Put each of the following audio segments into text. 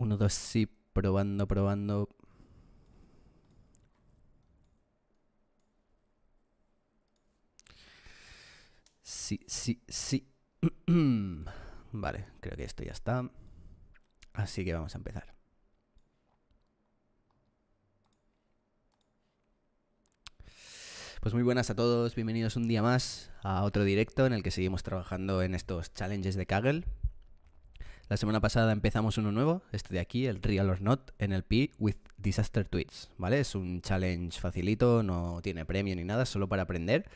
1, 2, sí, probando, probando. Sí, sí, sí. vale, creo que esto ya está. Así que vamos a empezar. Pues muy buenas a todos, bienvenidos un día más a otro directo en el que seguimos trabajando en estos challenges de Kaggle. La semana pasada empezamos uno nuevo, este de aquí, el Real or Not NLP with Disaster Tweets, ¿vale? Es un challenge facilito, no tiene premio ni nada, solo para aprender.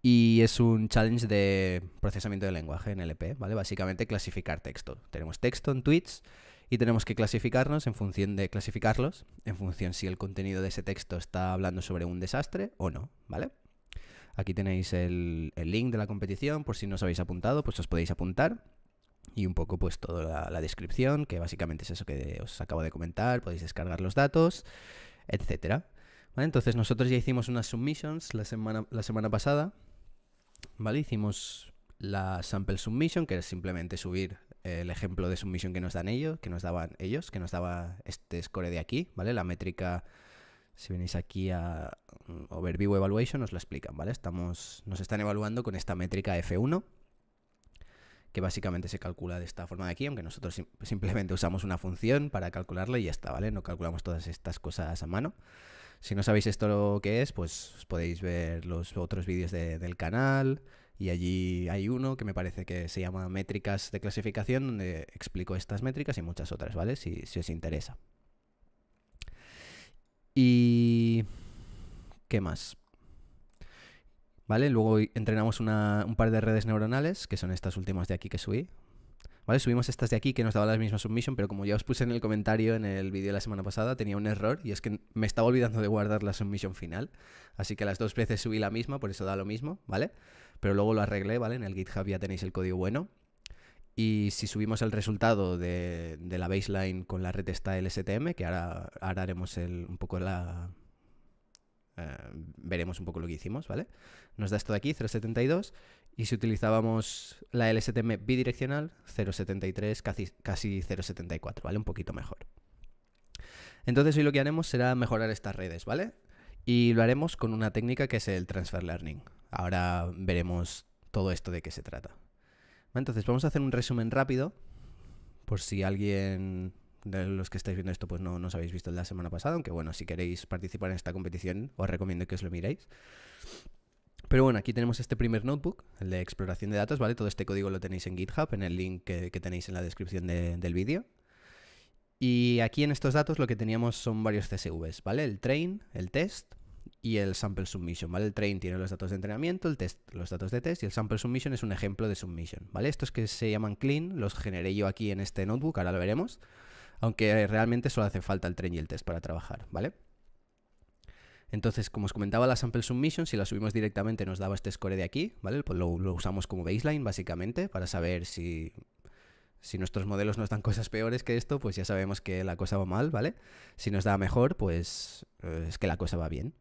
Y es un challenge de procesamiento de lenguaje, NLP, e ¿vale? Básicamente clasificar texto. Tenemos texto en tweets y tenemos que clasificarnos en función de clasificarlos, en función si el contenido de ese texto está hablando sobre un desastre o no, ¿vale? Aquí tenéis el, el link de la competición, por si no os habéis apuntado, pues os podéis apuntar y un poco pues toda la, descripción, que básicamente es eso que os acabo de comentar, podéis descargar los datos, etcétera. Entonces nosotros ya hicimos unas submissions la semana, la semana pasada, ¿vale? Hicimos la sample submission, que es simplemente subir el ejemplo de submission que nos dan ellos, que nos daban ellos, que nos daba este score de aquí, ¿vale? La métrica, si venís aquí a mm, Overview Evaluation, nos la explican, ¿vale? Estamos, nos están evaluando con esta métrica F1, que básicamente se calcula de esta forma de aquí, aunque nosotros simplemente usamos una función para calcularla y ya está, ¿vale? No calculamos todas estas cosas a mano. Si no sabéis esto lo que es, pues podéis ver los otros vídeos del canal y allí hay uno que me parece que se llama métricas de clasificación, donde explico estas métricas y muchas otras, ¿vale? Si, si os interesa. Y... ¿Qué más? ¿Vale? Luego entrenamos un par de redes neuronales, que son estas últimas de aquí que subí. ¿Vale? Subimos estas de aquí que nos daban la misma submission, pero como ya os puse en el comentario en el vídeo de la semana pasada, tenía un error y es que me estaba olvidando de guardar la submission final. Así que las dos veces subí la misma, por eso da lo mismo, ¿vale? Pero luego lo arreglé, ¿vale? En el GitHub ya tenéis el código bueno. Y si subimos el resultado de, la baseline con la red esta LSTM, que ahora, ahora haremos el, un poco la, eh, veremos un poco lo que hicimos, ¿vale? Nos da esto de aquí, 0.72, y si utilizábamos la LSTM bidireccional, 0.73, casi, casi 0.74, ¿vale? Un poquito mejor. Entonces hoy lo que haremos será mejorar estas redes, ¿vale? Y lo haremos con una técnica que es el Transfer Learning. Ahora veremos todo esto de qué se trata. Entonces vamos a hacer un resumen rápido, por si alguien de los que estáis viendo esto, pues no, no os habéis visto la semana pasada, aunque bueno, si queréis participar en esta competición, os recomiendo que os lo miréis. Pero bueno, aquí tenemos este primer notebook, el de exploración de datos, ¿vale? Todo este código lo tenéis en GitHub, en el link que, tenéis en la descripción del vídeo. Y aquí en estos datos lo que teníamos son varios CSVs, ¿vale? El train, el test y el sample submission, ¿vale? El train tiene los datos de entrenamiento, el test los datos de test y el sample submission es un ejemplo de submission, ¿vale? Estos que se llaman clean los generé yo aquí en este notebook, ahora lo veremos aunque eh, realmente solo hace falta el tren y el test para trabajar, ¿vale? Entonces, como os comentaba, la sample submission, si la subimos directamente nos daba este score de aquí, ¿vale? Pues lo, usamos como baseline, básicamente, para saber si, nuestros modelos nos dan cosas peores que esto, pues ya sabemos que la cosa va mal, ¿vale? Si nos da mejor, pues eh, es que la cosa va bien.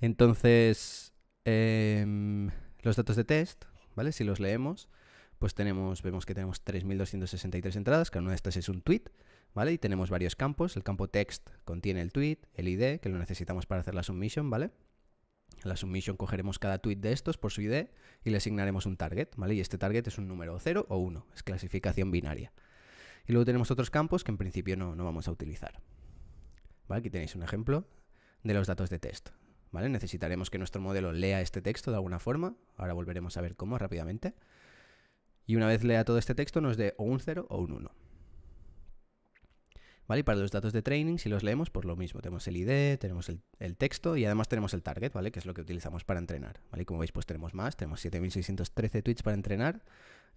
Entonces, em, los datos de test, ¿vale? Si los leemos, pues tenemos, vemos que tenemos 3.263 entradas, cada una de estas es un tweet. ¿vale? Y tenemos varios campos. El campo text contiene el tweet, el ID, que lo necesitamos para hacer la submission, ¿vale? En la submission cogeremos cada tweet de estos por su ID y le asignaremos un target, ¿vale? Y este target es un número 0 o 1, es clasificación binaria. Y luego tenemos otros campos que en principio no, no vamos a utilizar. Aquí tenéis un ejemplo de los datos de test ¿Vale? Necesitaremos que nuestro modelo lea este texto de alguna forma. Ahora volveremos a ver cómo rápidamente. Y una vez lea todo este texto nos dé o un 0 o un 1. Y para los datos de training, si los leemos, pues lo mismo. Tenemos el ID, tenemos el, texto y además tenemos el target, ¿vale? Que es lo que utilizamos para entrenar, ¿vale? como veis, pues tenemos más, tenemos 7613 tweets para entrenar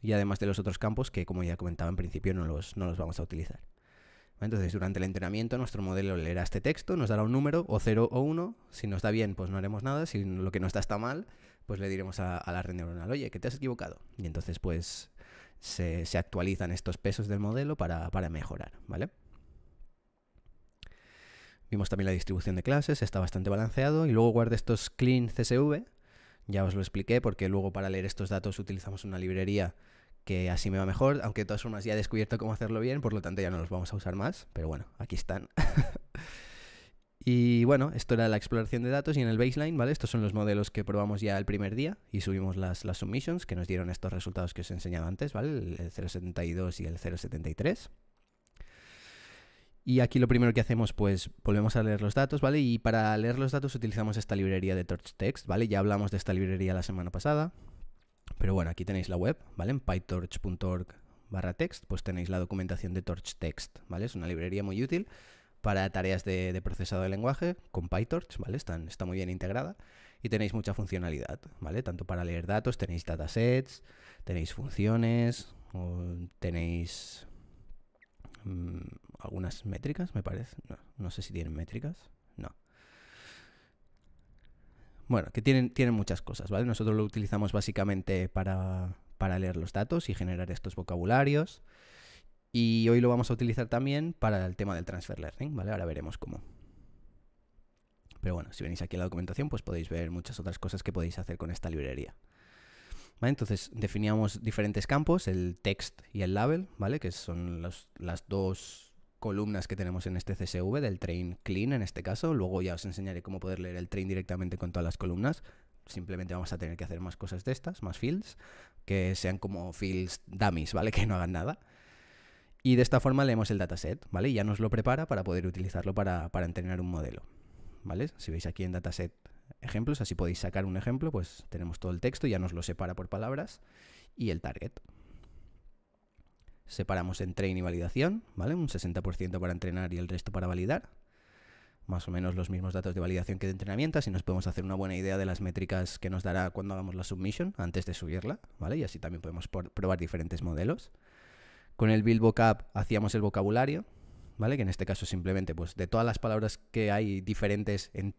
y además de los otros campos que, como ya comentaba en principio, no los, no vamos a utilizar. Entonces, durante el entrenamiento, nuestro modelo leerá este texto, nos dará un número, o 0 o 1. Si nos da bien, pues no haremos nada. Si lo que no está está mal, pues le diremos a, la red neuronal, oye, que te has equivocado. Y entonces, pues se, actualizan estos pesos del modelo para, para mejorar, ¿vale? Vimos también la distribución de clases, está bastante balanceado. Y luego guardé estos clean CSV. Ya os lo expliqué porque luego para leer estos datos utilizamos una librería que así me va mejor, aunque de todas formas ya he descubierto cómo hacerlo bien, por lo tanto ya no los vamos a usar más, pero bueno, aquí están. y bueno, esto era la exploración de datos y en el baseline, ¿vale? Estos son los modelos que probamos ya el primer día y subimos las, submissions que nos dieron estos resultados que os he enseñado antes, ¿vale? El 0.72 y el 0.73. Y aquí lo primero que hacemos, pues volvemos a leer los datos, ¿vale? Y para leer los datos utilizamos esta librería de TorchText, ¿vale? Ya hablamos de esta librería la semana pasada. Pero bueno, aquí tenéis la web, ¿vale? En pytorch.org barra text, pues tenéis la documentación de TorchText, ¿vale? Es una librería muy útil para tareas de, procesado de lenguaje con PyTorch, ¿vale? está muy bien integrada y tenéis mucha funcionalidad, ¿vale? Tanto para leer datos, tenéis datasets, tenéis funciones, tenéis mm, algunas métricas, me parece. No, sé si tienen métricas. No. Bueno, que tienen, tienen muchas cosas, ¿vale? Nosotros lo utilizamos básicamente para, leer los datos y generar estos vocabularios. Y hoy lo vamos a utilizar también para el tema del transfer learning, ¿vale? Ahora veremos cómo. Pero bueno, si venís aquí a la documentación, pues podéis ver muchas otras cosas que podéis hacer con esta librería. Entonces definíamos diferentes campos, el text y el label, ¿vale? Que son las dos columnas que tenemos en este CSV del train clean en este caso. Luego ya os enseñaré cómo poder leer el train directamente con todas las columnas. Simplemente vamos a tener que hacer más cosas de estas, más fields, que sean como fields dummies, ¿vale? Que no hagan nada. Y de esta forma leemos el dataset, ¿vale? Y ya nos lo prepara para poder utilizarlo para, para entrenar un modelo, ¿vale? Si veis aquí en dataset ejemplos, así podéis sacar un ejemplo, pues tenemos todo el texto, ya nos lo separa por palabras y el target separamos en train y validación, ¿vale? Un 60% para entrenar y el resto para validar. Más o menos los mismos datos de validación que de entrenamiento, así nos podemos hacer una buena idea de las métricas que nos dará cuando hagamos la submission antes de subirla, ¿vale? Y así también podemos probar diferentes modelos. Con el build vocab hacíamos el vocabulario, ¿vale? Que en este caso simplemente, pues de todas las palabras que hay diferentes en,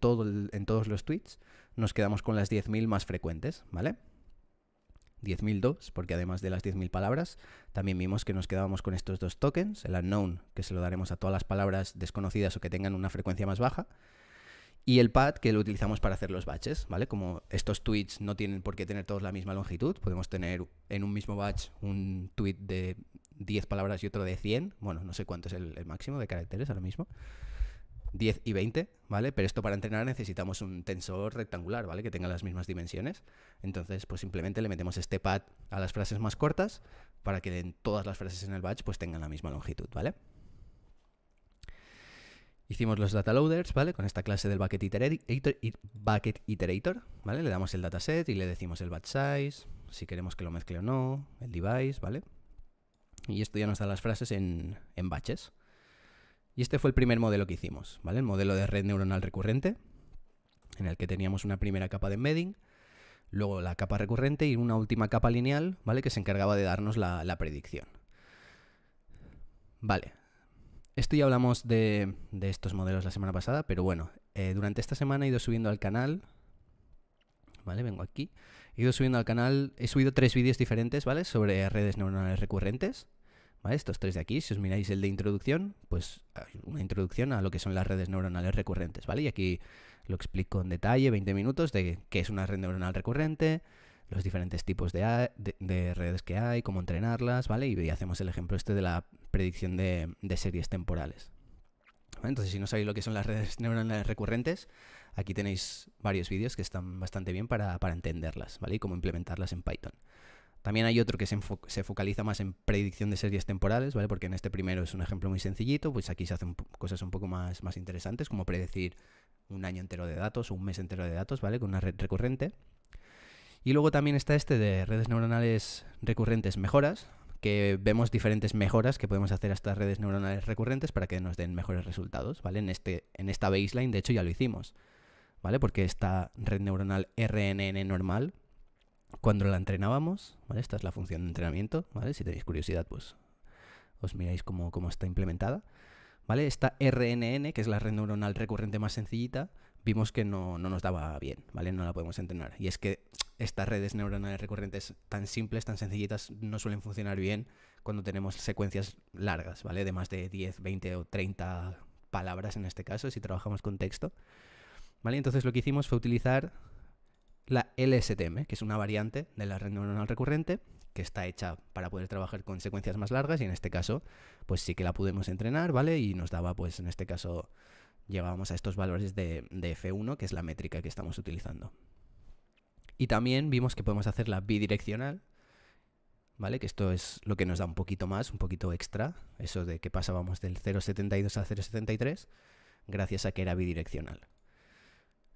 en todos los tweets, nos quedamos con las 10.000 más frecuentes, ¿vale? 10.002, porque además de las 10.000 palabras, también vimos que nos quedábamos con estos dos tokens, el unknown, que se lo daremos a todas las palabras desconocidas o que tengan una frecuencia más baja, y el pad, que lo utilizamos para hacer los batches, ¿vale? Como estos tweets no tienen por qué tener todos la misma longitud, podemos tener en un mismo batch un tweet de 10 palabras y otro de 100, bueno, no sé cuánto es el, el máximo de caracteres ahora mismo. 10 y 20, ¿vale? Pero esto para entrenar necesitamos un tensor rectangular, ¿vale? Que tenga las mismas dimensiones. Entonces, pues simplemente le metemos este pad a las frases más cortas para que den todas las frases en el batch pues tengan la misma longitud, ¿vale? Hicimos los data loaders, ¿vale? Con esta clase del bucket iterator, ¿vale? Le damos el dataset y le decimos el batch size, si queremos que lo mezcle o no, el device, ¿vale? Y esto ya nos da las frases en batches. Y este fue el primer modelo que hicimos, ¿vale? El modelo de red neuronal recurrente, en el que teníamos una primera capa de embedding, luego la capa recurrente y una última capa lineal, ¿vale? Que se encargaba de darnos la, predicción. Vale. Esto ya hablamos de, estos modelos la semana pasada, pero bueno, eh, durante esta semana he ido subiendo al canal, ¿vale? Vengo aquí. He ido subiendo al canal, he subido tres vídeos diferentes, ¿vale? Sobre redes neuronales recurrentes. Estos tres de aquí, si os miráis el de introducción, pues una introducción a lo que son las redes neuronales recurrentes, ¿vale? Y aquí lo explico en detalle, 20 minutos, de qué es una red neuronal recurrente, los diferentes tipos de, redes que hay, cómo entrenarlas, ¿vale? Y, hacemos el ejemplo este de la predicción de, series temporales. Entonces, si no sabéis lo que son las redes neuronales recurrentes, aquí tenéis varios vídeos que están bastante bien para, para entenderlas, ¿vale? Y cómo implementarlas en Python. También hay otro que se, focaliza más en predicción de series temporales, ¿vale? Porque en este primero es un ejemplo muy sencillito, pues aquí se hacen cosas un poco más, más interesantes, como predecir un año entero de datos o un mes entero de datos, ¿vale? Con una red recurrente. Y luego también está este de redes neuronales recurrentes mejoras, que vemos diferentes mejoras que podemos hacer a estas redes neuronales recurrentes para que nos den mejores resultados, ¿vale? En, este, en esta baseline, de hecho, ya lo hicimos, ¿vale? Porque esta red neuronal RNN normal cuando la entrenábamos, ¿vale? Esta es la función de entrenamiento, ¿vale? Si tenéis curiosidad, pues os miráis cómo, cómo está implementada, ¿vale? Esta RNN, que es la red neuronal recurrente más sencillita, vimos que no, no nos daba bien, ¿vale? No la podemos entrenar. Y es que estas redes neuronales recurrentes tan simples, tan sencillitas, no suelen funcionar bien cuando tenemos secuencias largas, ¿vale? De más de 10, 20 o 30 palabras en este caso, si trabajamos con texto. ¿Vale? Entonces lo que hicimos fue utilizar la LSTM, que es una variante de la red neuronal recurrente que está hecha para poder trabajar con secuencias más largas y en este caso pues sí que la pudimos entrenar, ¿vale? Y nos daba pues en este caso llegábamos a estos valores de, F1 que es la métrica que estamos utilizando. Y también vimos que podemos hacer la bidireccional, ¿vale? Que esto es lo que nos da un poquito más, un poquito extra, eso de que pasábamos del 0.72 a 0.73 gracias a que era bidireccional.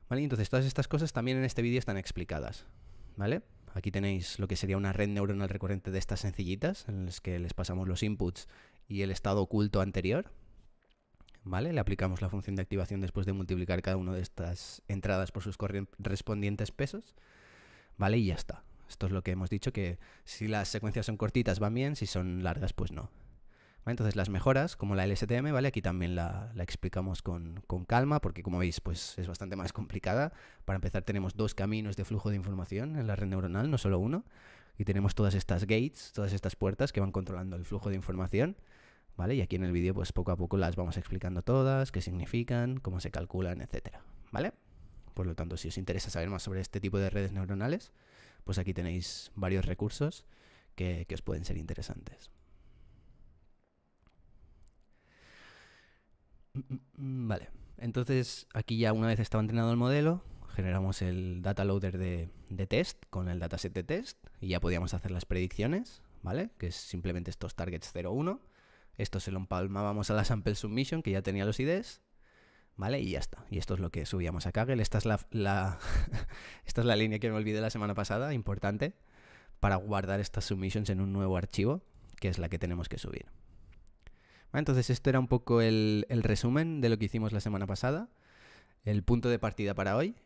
¿Vale? Entonces todas estas cosas también en este vídeo están explicadas, ¿vale? Aquí tenéis lo que sería una red neuronal recurrente de estas sencillitas, en las que les pasamos los inputs y el estado oculto anterior, ¿vale? Le aplicamos la función de activación después de multiplicar cada una de estas entradas por sus correspondientes pesos, ¿vale? Y ya está. Esto es lo que hemos dicho, que si las secuencias son cortitas van bien, si son largas pues no. Entonces las mejoras, como la LSTM, ¿vale? Aquí también la, explicamos con, calma, porque como veis, pues es bastante más complicada. Para empezar, tenemos dos caminos de flujo de información en la red neuronal, no solo uno. Y tenemos todas estas gates, todas estas puertas que van controlando el flujo de información, ¿vale? Y aquí en el vídeo, pues poco a poco las vamos explicando todas, qué significan, cómo se calculan, etc. ¿vale? Por lo tanto, si os interesa saber más sobre este tipo de redes neuronales, pues aquí tenéis varios recursos que os pueden ser interesantes. Mm, mm, mm, vale, entonces aquí ya una vez estaba entrenado el modelo, generamos el data loader de, test con el dataset de test y ya podíamos hacer las predicciones, ¿vale? Que es simplemente estos targets 0-1. Esto se lo empalmábamos a la sample submission que ya tenía los IDs, ¿vale? Y ya está. Y esto es lo que subíamos a Kaggle. Esta es la, esta es la línea que me olvidé la semana pasada, importante, para guardar estas submissions en un nuevo archivo, que es la que tenemos que subir. Entonces, esto era un poco el, resumen de lo que hicimos la semana pasada, el punto de partida para hoy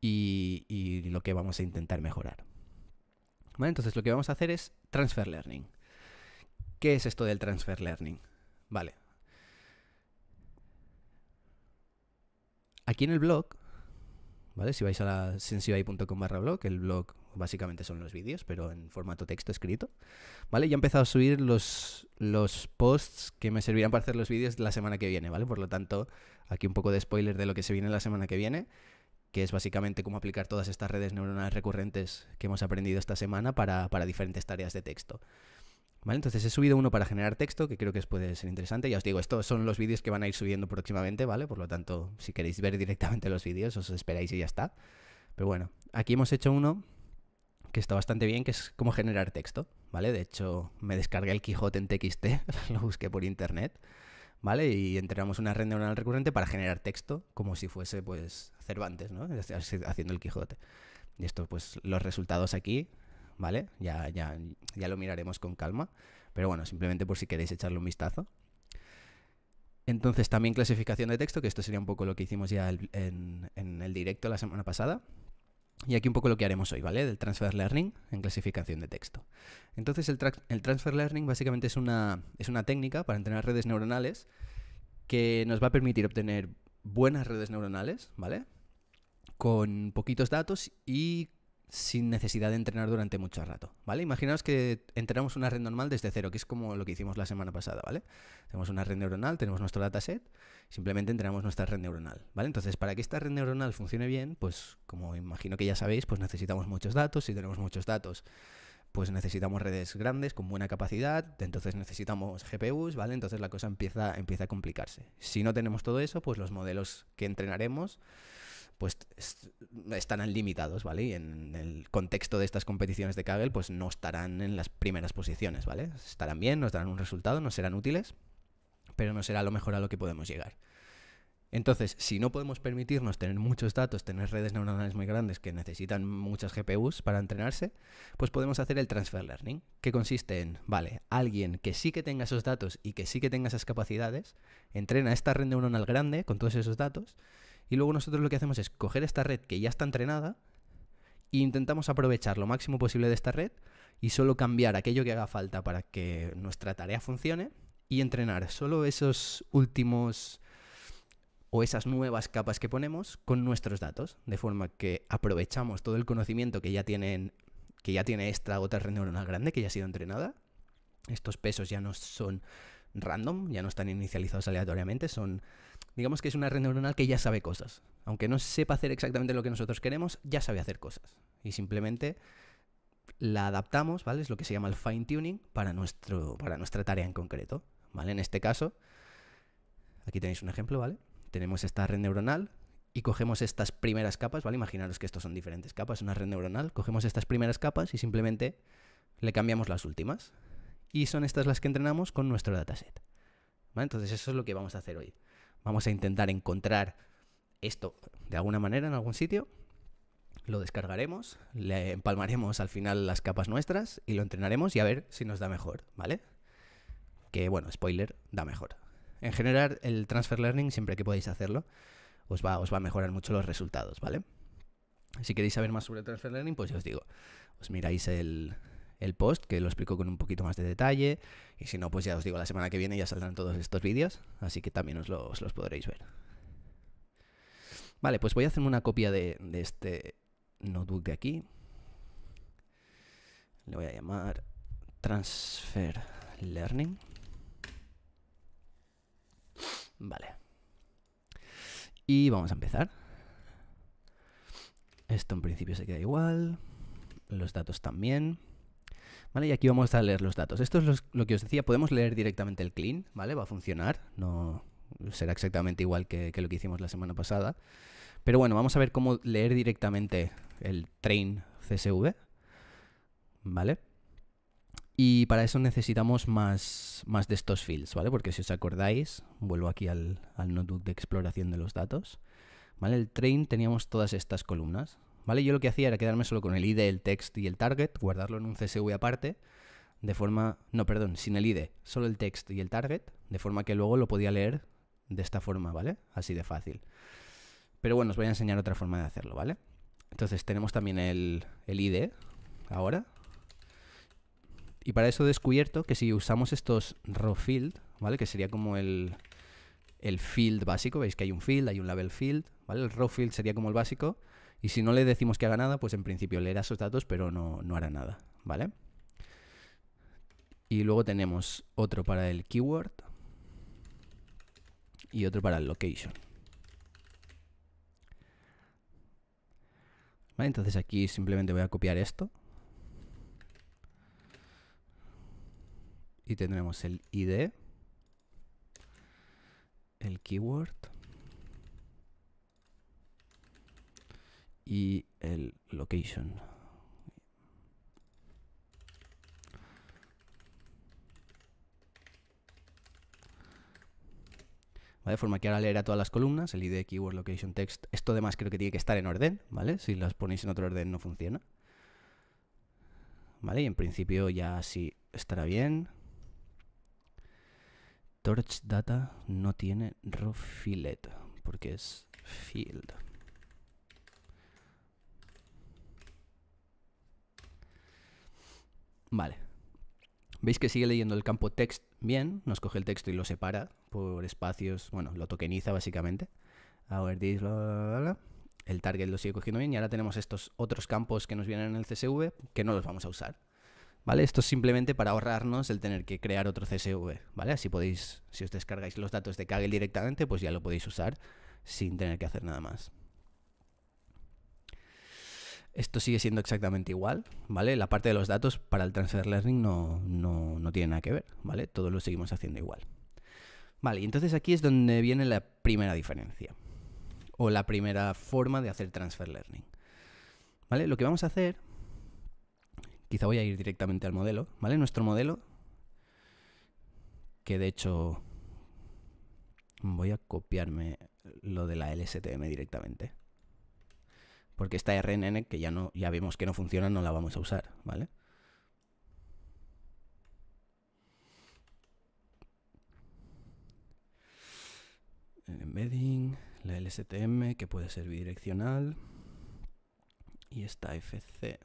y, lo que vamos a intentar mejorar. Entonces, lo que vamos a hacer es transfer learning. ¿Qué es esto del transfer learning? Vale. Aquí en el blog, ¿vale? Si vais a la sensibai.com barra blog, el blog básicamente son los vídeos, pero en formato texto escrito. ¿Vale? Ya he empezado a subir los, los posts que me servirán para hacer los vídeos la semana que viene, ¿vale? Por lo tanto, aquí un poco de spoiler de lo que se viene la semana que viene, que es básicamente cómo aplicar todas estas redes neuronales recurrentes que hemos aprendido esta semana para, diferentes tareas de texto. ¿Vale? Entonces he subido uno para generar texto, que creo que os puede ser interesante. Ya os digo, estos son los vídeos que van a ir subiendo próximamente, ¿vale? Por lo tanto, si queréis ver directamente los vídeos, os esperáis y ya está. Pero bueno, aquí hemos hecho uno está bastante bien, que es cómo generar texto, ¿vale? De hecho, me descargué el Quijote en TXT, lo busqué por internet, ¿vale? Y entrenamos una red neuronal recurrente para generar texto como si fuese, pues, Cervantes, ¿no? Haciendo el Quijote. Y esto, pues, los resultados aquí, ¿vale? Ya, ya, ya lo miraremos con calma, pero bueno, simplemente por si queréis echarle un vistazo. Entonces, también clasificación de texto, que esto sería un poco lo que hicimos ya en, en el directo la semana pasada. Y aquí un poco lo que haremos hoy, ¿vale? Del Transfer Learning en clasificación de texto. Entonces, el, Transfer Learning básicamente es una, es una técnica para entrenar redes neuronales que nos va a permitir obtener buenas redes neuronales, ¿vale? Con poquitos datos y sin necesidad de entrenar durante mucho rato, ¿vale? Imaginaos que entrenamos una red normal desde cero, que es como lo que hicimos la semana pasada, ¿vale? Tenemos una red neuronal, tenemos nuestro dataset, simplemente entrenamos nuestra red neuronal, ¿vale? Entonces, para que esta red neuronal funcione bien, pues como imagino que ya sabéis, pues necesitamos muchos datos, si tenemos muchos datos, pues necesitamos redes grandes con buena capacidad, entonces necesitamos GPUs, ¿vale? Entonces la cosa empieza, empieza a complicarse. Si no tenemos todo eso, pues los modelos que entrenaremos pues estarán limitados, ¿vale? Y en el contexto de estas competiciones de Kaggle, pues no estarán en las primeras posiciones, ¿vale? Estarán bien, nos darán un resultado, nos serán útiles, pero no será lo mejor a lo que podemos llegar. Entonces, si no podemos permitirnos tener muchos datos, tener redes neuronales muy grandes que necesitan muchas GPUs para entrenarse, pues podemos hacer el transfer learning, que consiste en, vale, alguien que sí que tenga esos datos y que sí que tenga esas capacidades, entrena esta red neuronal grande con todos esos datos y luego nosotros lo que hacemos es coger esta red que ya está entrenada e intentamos aprovechar lo máximo posible de esta red y solo cambiar aquello que haga falta para que nuestra tarea funcione y entrenar solo esos últimos o esas nuevas capas que ponemos con nuestros datos, de forma que aprovechamos todo el conocimiento que ya tienen que ya tiene esta otra red neuronal grande que ya ha sido entrenada. Estos pesos ya no son random, ya no están inicializados aleatoriamente, son digamos que es una red neuronal que ya sabe cosas. Aunque no sepa hacer exactamente lo que nosotros queremos, ya sabe hacer cosas. Y simplemente la adaptamos, ¿vale? Es lo que se llama el fine tuning para, nuestro, para nuestra tarea en concreto, ¿vale? En este caso, aquí tenéis un ejemplo, ¿vale? Tenemos esta red neuronal y cogemos estas primeras capas, ¿vale? Imaginaros que estos son diferentes capas, una red neuronal, cogemos estas primeras capas y simplemente le cambiamos las últimas. Y son estas las que entrenamos con nuestro dataset. ¿Vale? Entonces eso es lo que vamos a hacer hoy. Vamos a intentar encontrar esto de alguna manera en algún sitio. Lo descargaremos, le empalmaremos al final las capas nuestras y lo entrenaremos y a ver si nos da mejor, ¿vale? Que bueno, spoiler, da mejor. En general, el transfer learning, siempre que podáis hacerlo, os va, a mejorar mucho los resultados, ¿vale? Si queréis saber más sobre transfer learning, pues ya os digo, os miráis el, el post, que lo explico con un poquito más de detalle. Y si no, pues ya os digo, la semana que viene ya saldrán todos estos vídeos, así que también os los, podréis ver. Vale, pues voy a hacerme una copia de, de este notebook de aquí. Le voy a llamar Transfer Learning. Vale. Y vamos a empezar. Esto en principio se queda igual. Los datos también. ¿vale? Y aquí vamos a leer los datos. Esto es lo que os decía, podemos leer directamente el clean, ¿vale? Va a funcionar, no será exactamente igual que, lo que hicimos la semana pasada. Pero bueno, vamos a ver cómo leer directamente el train CSV, ¿vale? Y para eso necesitamos más, más de estos fields, ¿vale? Porque si os acordáis, vuelvo aquí al, al notebook de exploración de los datos, ¿vale? El train teníamos todas estas columnas, ¿vale? Yo lo que hacía era quedarme solo con el ID, el text y el target, guardarlo en un CSV aparte, de forma, no, perdón, sin el ID, solo el text y el target, de forma que luego lo podía leer de esta forma, ¿vale? Así de fácil. Pero bueno, os voy a enseñar otra forma de hacerlo, ¿vale? Entonces tenemos también el, el ID ahora. Y para eso he descubierto que si usamos estos raw field, ¿vale? Que sería como el, el field básico, veis que hay un field, hay un label field, ¿vale? El raw field sería como el básico y si no le decimos que haga nada, pues en principio leerá esos datos, pero no, hará nada, ¿vale? Y luego tenemos otro para el keyword y otro para el location. Entonces aquí simplemente voy a copiar esto. Y tendremos el ID, el keyword y el location. De forma que ahora leerá todas las columnas, el ID, keyword, location, text. Esto además creo que tiene que estar en orden, ¿vale? Si las ponéis en otro orden no funciona. ¿Vale? Y en principio ya así estará bien. Torch data no tiene raw porque es field. Vale. Veis que sigue leyendo el campo text bien, nos coge el texto y lo separa por espacios, bueno, lo tokeniza básicamente. ahora this, El target lo sigue cogiendo bien y ahora tenemos estos otros campos que nos vienen en el CSV que no los vamos a usar. ¿Vale? Esto es simplemente para ahorrarnos el tener que crear otro CSV, ¿vale? Así podéis, si os descargáis los datos de Kaggle directamente, pues ya lo podéis usar sin tener que hacer nada más. Esto sigue siendo exactamente igual, ¿vale? La parte de los datos para el transfer learning no, no, tiene nada que ver, ¿vale? Todo lo seguimos haciendo igual. Vale, y entonces aquí es donde viene la primera diferencia o la primera forma de hacer transfer learning. ¿Vale? Lo que vamos a hacer, quizá voy a ir directamente al modelo, ¿vale? Nuestro modelo, que de hecho voy a copiarme lo de la LSTM directamente porque esta RNN que ya, no, ya vimos que no funciona no la vamos a usar, ¿vale? El embedding, la LSTM que puede ser bidireccional y esta FC.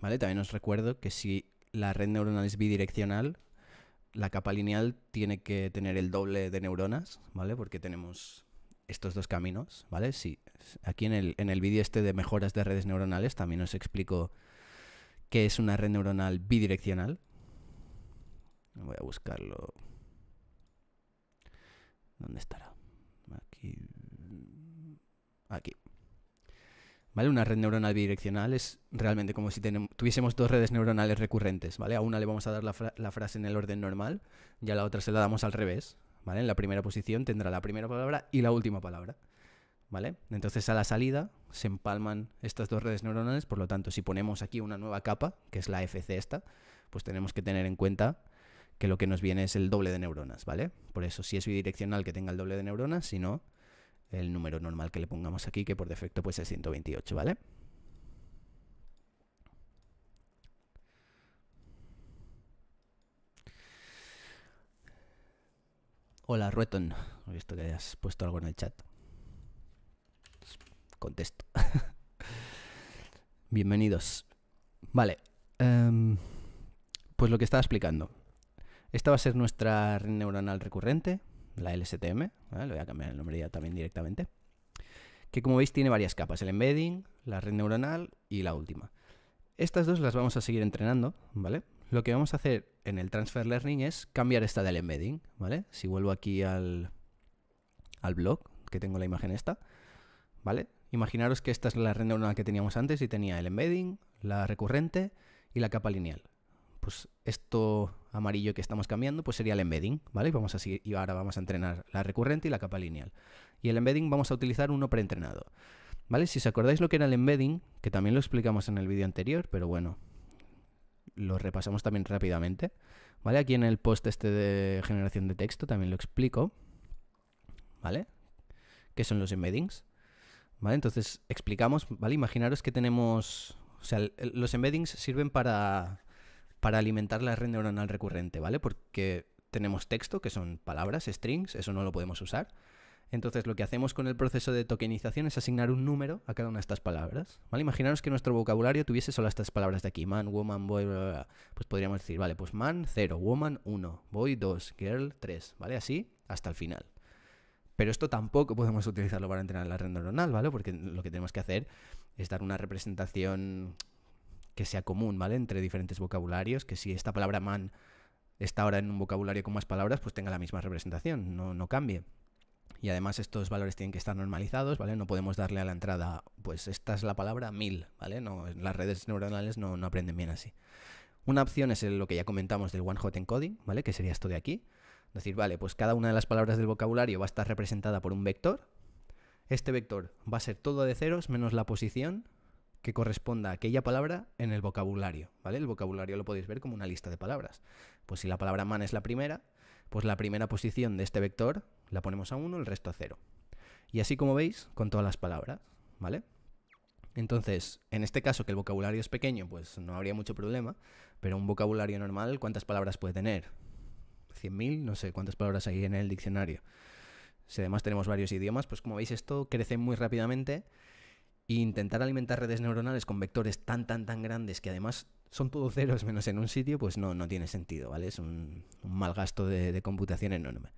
¿vale? También os recuerdo que si la red neuronal es bidireccional, la capa lineal tiene que tener el doble de neuronas, ¿vale? Porque tenemos estos dos caminos, ¿vale? aquí en el, en el vídeo este de mejoras de redes neuronales también os explico qué es una red neuronal bidireccional. Voy a buscarlo. ¿Dónde estará? Aquí. Aquí. Una red neuronal bidireccional es realmente como si tuviésemos dos redes neuronales recurrentes, ¿vale? A una le vamos a dar la, frase en el orden normal y a la otra se la damos al revés, ¿vale? En la primera posición tendrá la primera palabra y la última palabra, ¿vale? Entonces a la salida se empalman estas dos redes neuronales, por lo tanto si ponemos aquí una nueva capa, que es la FC esta, pues tenemos que tener en cuenta que lo que nos viene es el doble de neuronas, ¿vale? Por eso si es bidireccional que tenga el doble de neuronas, si no el número normal que le pongamos aquí, que por defecto pues es 128, ¿vale? Hola, Rueton. He visto que has puesto algo en el chat. Contesto. Bienvenidos. Vale. Em, pues lo que estaba explicando. Esta va a ser nuestra red neuronal recurrente la LSTM, le voy a cambiar el nombre ya también directamente, que como veis tiene varias capas, el embedding, la red neuronal y la última. Estas dos las vamos a seguir entrenando, ¿vale? Lo que vamos a hacer en el Transfer Learning es cambiar esta del embedding, ¿vale? Si vuelvo aquí al, al blog, que tengo la imagen esta, ¿vale? Imaginaros que esta es la red neuronal que teníamos antes y tenía el embedding, la recurrente y la capa lineal. Pues, esto amarillo que estamos cambiando, pues sería el embedding, ¿vale? Vamos a y ahora vamos a entrenar la recurrente y la capa lineal. Y el embedding vamos a utilizar uno preentrenado, ¿vale? Si os acordáis lo que era el embedding, que también lo explicamos en el vídeo anterior, pero bueno, lo repasamos también rápidamente, ¿vale? Aquí en el post este de generación de texto también lo explico, ¿vale? ¿Qué son los embeddings? ¿Vale? Entonces explicamos, ¿vale? Imaginaros que tenemos, o sea, los embeddings sirven para para alimentar la red neuronal recurrente, ¿vale? Porque tenemos texto, que son palabras, strings, eso no lo podemos usar. Entonces lo que hacemos con el proceso de tokenización es asignar un número a cada una de estas palabras. ¿vale? Imaginaros que nuestro vocabulario tuviese solo estas palabras de aquí, man, woman, boy, bla, bla, bla. pues podríamos decir, vale, pues man 0, woman 1, boy 2, girl 3, ¿vale? Así hasta el final. Pero esto tampoco podemos utilizarlo para entrenar la red neuronal, ¿vale? Porque lo que tenemos que hacer es dar una representación que sea común, ¿vale? Entre diferentes vocabularios, que si esta palabra man está ahora en un vocabulario con más palabras, pues tenga la misma representación, no, no cambie. Y además estos valores tienen que estar normalizados, ¿vale? No podemos darle a la entrada, pues esta es la palabra mil, ¿vale? No, las redes neuronales no, no aprenden bien así. Una opción es lo que ya comentamos del one-hot encoding, ¿vale? Que sería esto de aquí. Es decir, vale, pues cada una de las palabras del vocabulario va a estar representada por un vector. Este vector va a ser todo de ceros menos la posición que corresponda a aquella palabra en el vocabulario, ¿vale? El vocabulario lo podéis ver como una lista de palabras. Pues si la palabra man es la primera, pues la primera posición de este vector la ponemos a 1, el resto a 0. Y así como veis, con todas las palabras, ¿vale? Entonces, en este caso que el vocabulario es pequeño, pues no habría mucho problema, pero un vocabulario normal, ¿cuántas palabras puede tener? 100.000, no sé cuántas palabras hay en el diccionario. Si además tenemos varios idiomas, pues como veis esto crece muy rápidamente intentar alimentar redes neuronales con vectores tan, tan, tan grandes que además son todos ceros menos en un sitio, pues no, no tiene sentido, ¿vale? Es un, mal gasto de, computación enorme.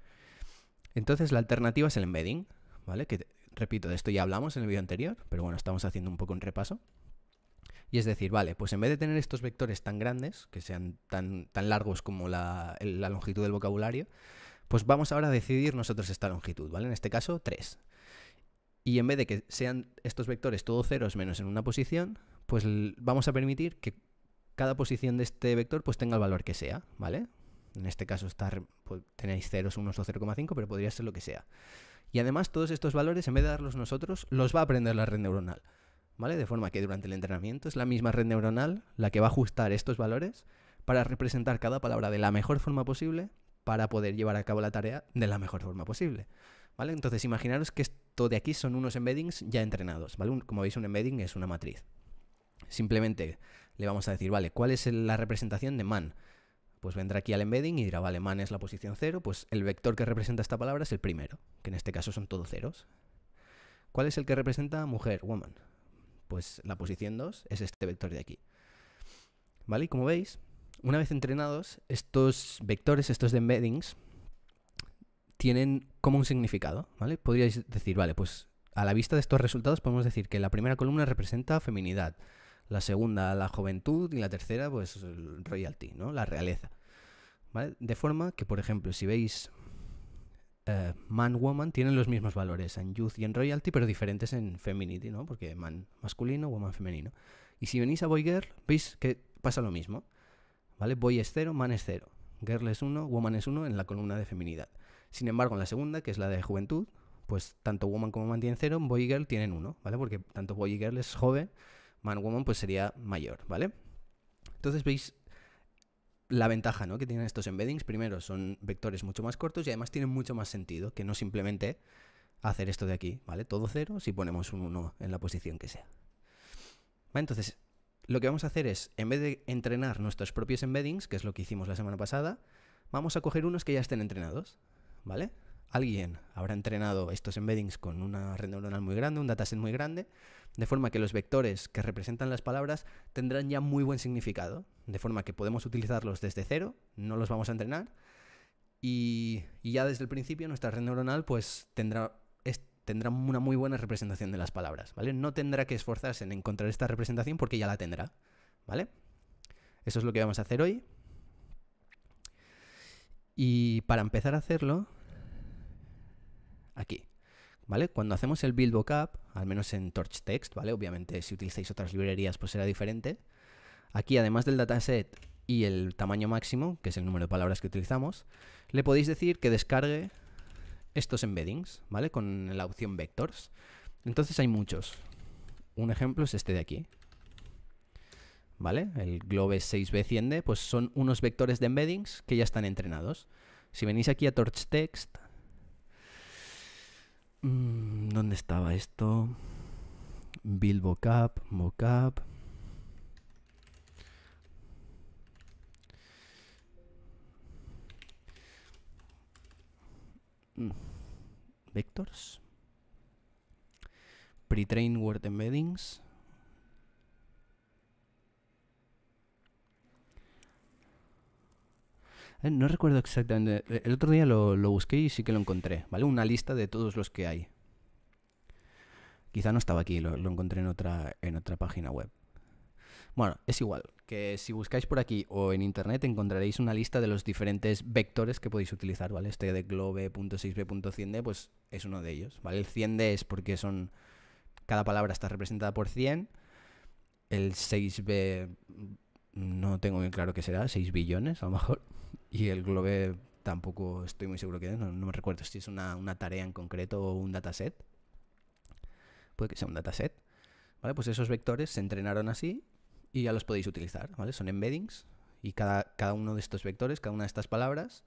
Entonces la alternativa es el embedding, ¿vale? Que, repito, de esto ya hablamos en el vídeo anterior, pero bueno, estamos haciendo un poco un repaso. Y es decir, vale, pues en vez de tener estos vectores tan grandes, que sean tan, tan largos como la, longitud del vocabulario, pues vamos ahora a decidir nosotros esta longitud, ¿vale? En este caso, 3. Y en vez de que sean estos vectores todos ceros menos en una posición, pues vamos a permitir que cada posición de este vector pues tenga el valor que sea, ¿vale? En este caso estar, pues, tenéis ceros, unos o 0,5, pero podría ser lo que sea. Y además todos estos valores, en vez de darlos nosotros, los va a aprender la red neuronal, ¿vale? De forma que durante el entrenamiento es la misma red neuronal la que va a ajustar estos valores para representar cada palabra de la mejor forma posible para poder llevar a cabo la tarea de la mejor forma posible. ¿vale? Entonces imaginaros que esto de aquí son unos embeddings ya entrenados, ¿vale? como veis un embedding es una matriz. Simplemente le vamos a decir, vale, ¿cuál es la representación de man? Pues vendrá aquí al embedding y dirá, vale, man es la posición 0, pues el vector que representa esta palabra es el primero, que en este caso son todos ceros. ¿Cuál es el que representa mujer, woman? Pues la posición 2 es este vector de aquí. ¿Vale? Y como veis, una vez entrenados, estos vectores, estos embeddings, tienen como un significado, ¿vale? Podríais decir, vale, pues a la vista de estos resultados podemos decir que la primera columna representa feminidad, la segunda la juventud y la tercera pues el royalty, ¿no? La realeza. De forma que, por ejemplo, si veis eh, man-woman tienen los mismos valores en youth y en royalty, pero diferentes en feminity ¿no? Porque man masculino, woman femenino. Y si venís a boy girl, veis que pasa lo mismo, ¿vale? Boy es cero, man es cero, Girl es uno woman es uno en la columna de feminidad. Sin embargo, en la segunda, que es la de juventud, pues tanto Woman como Man tienen cero, Boy y Girl tienen uno, ¿vale? Porque tanto Boy y Girl es joven, Man Woman pues sería mayor, ¿vale? Entonces veis la ventaja ¿no? que tienen estos embeddings. Primero, son vectores mucho más cortos y además tienen mucho más sentido que no simplemente hacer esto de aquí, ¿vale? Todo cero si ponemos un 1 en la posición que sea. Entonces, lo que vamos a hacer es, en vez de entrenar nuestros propios embeddings, que es lo que hicimos la semana pasada, vamos a coger unos que ya estén entrenados, ¿vale? Alguien habrá entrenado estos embeddings con una red neuronal muy grande, un dataset muy grande, de forma que los vectores que representan las palabras tendrán ya muy buen significado, de forma que podemos utilizarlos desde cero, no los vamos a entrenar, y, ya desde el principio nuestra red neuronal pues tendrá tendrá una muy buena representación de las palabras, ¿vale? No tendrá que esforzarse en encontrar esta representación porque ya la tendrá, ¿vale? Eso es lo que vamos a hacer hoy. Y para empezar a hacerlo, aquí. ¿Vale? Cuando hacemos el build backup, al menos en Torch Text, ¿vale? Obviamente si utilizáis otras librerías pues será diferente. Aquí además del dataset y el tamaño máximo, que es el número de palabras que utilizamos, le podéis decir que descargue estos embeddings, ¿vale? Con la opción vectors. Entonces hay muchos. Un ejemplo es este de aquí, ¿vale? El globe 6b100d, pues son unos vectores de embeddings que ya están entrenados. Si venís aquí a torch text mm, ¿dónde estaba esto? Build mockup, mm, Vectors. Pre-train word embeddings. Eh, no recuerdo exactamente. Eh, el otro día lo, lo, busqué y sí que lo encontré, ¿vale? Una lista de todos los que hay. Quizá no estaba aquí, lo, encontré en otra, en otra página web. Bueno, es igual, que si buscáis por aquí o en internet encontraréis una lista de los diferentes vectores que podéis utilizar, ¿vale? Este de globe.6b.100d, pues es uno de ellos, ¿vale? El 100d es porque son... cada palabra está representada por 100, el 6b no tengo bien claro qué será, 6 billones a lo mejor. Y el Globe tampoco estoy muy seguro que es, no, no me recuerdo si es una, tarea en concreto o un dataset. Puede que sea un dataset. ¿Vale? Pues esos vectores se entrenaron así y ya los podéis utilizar, ¿vale? Son embeddings y cada, cada uno de estos vectores, cada una de estas palabras,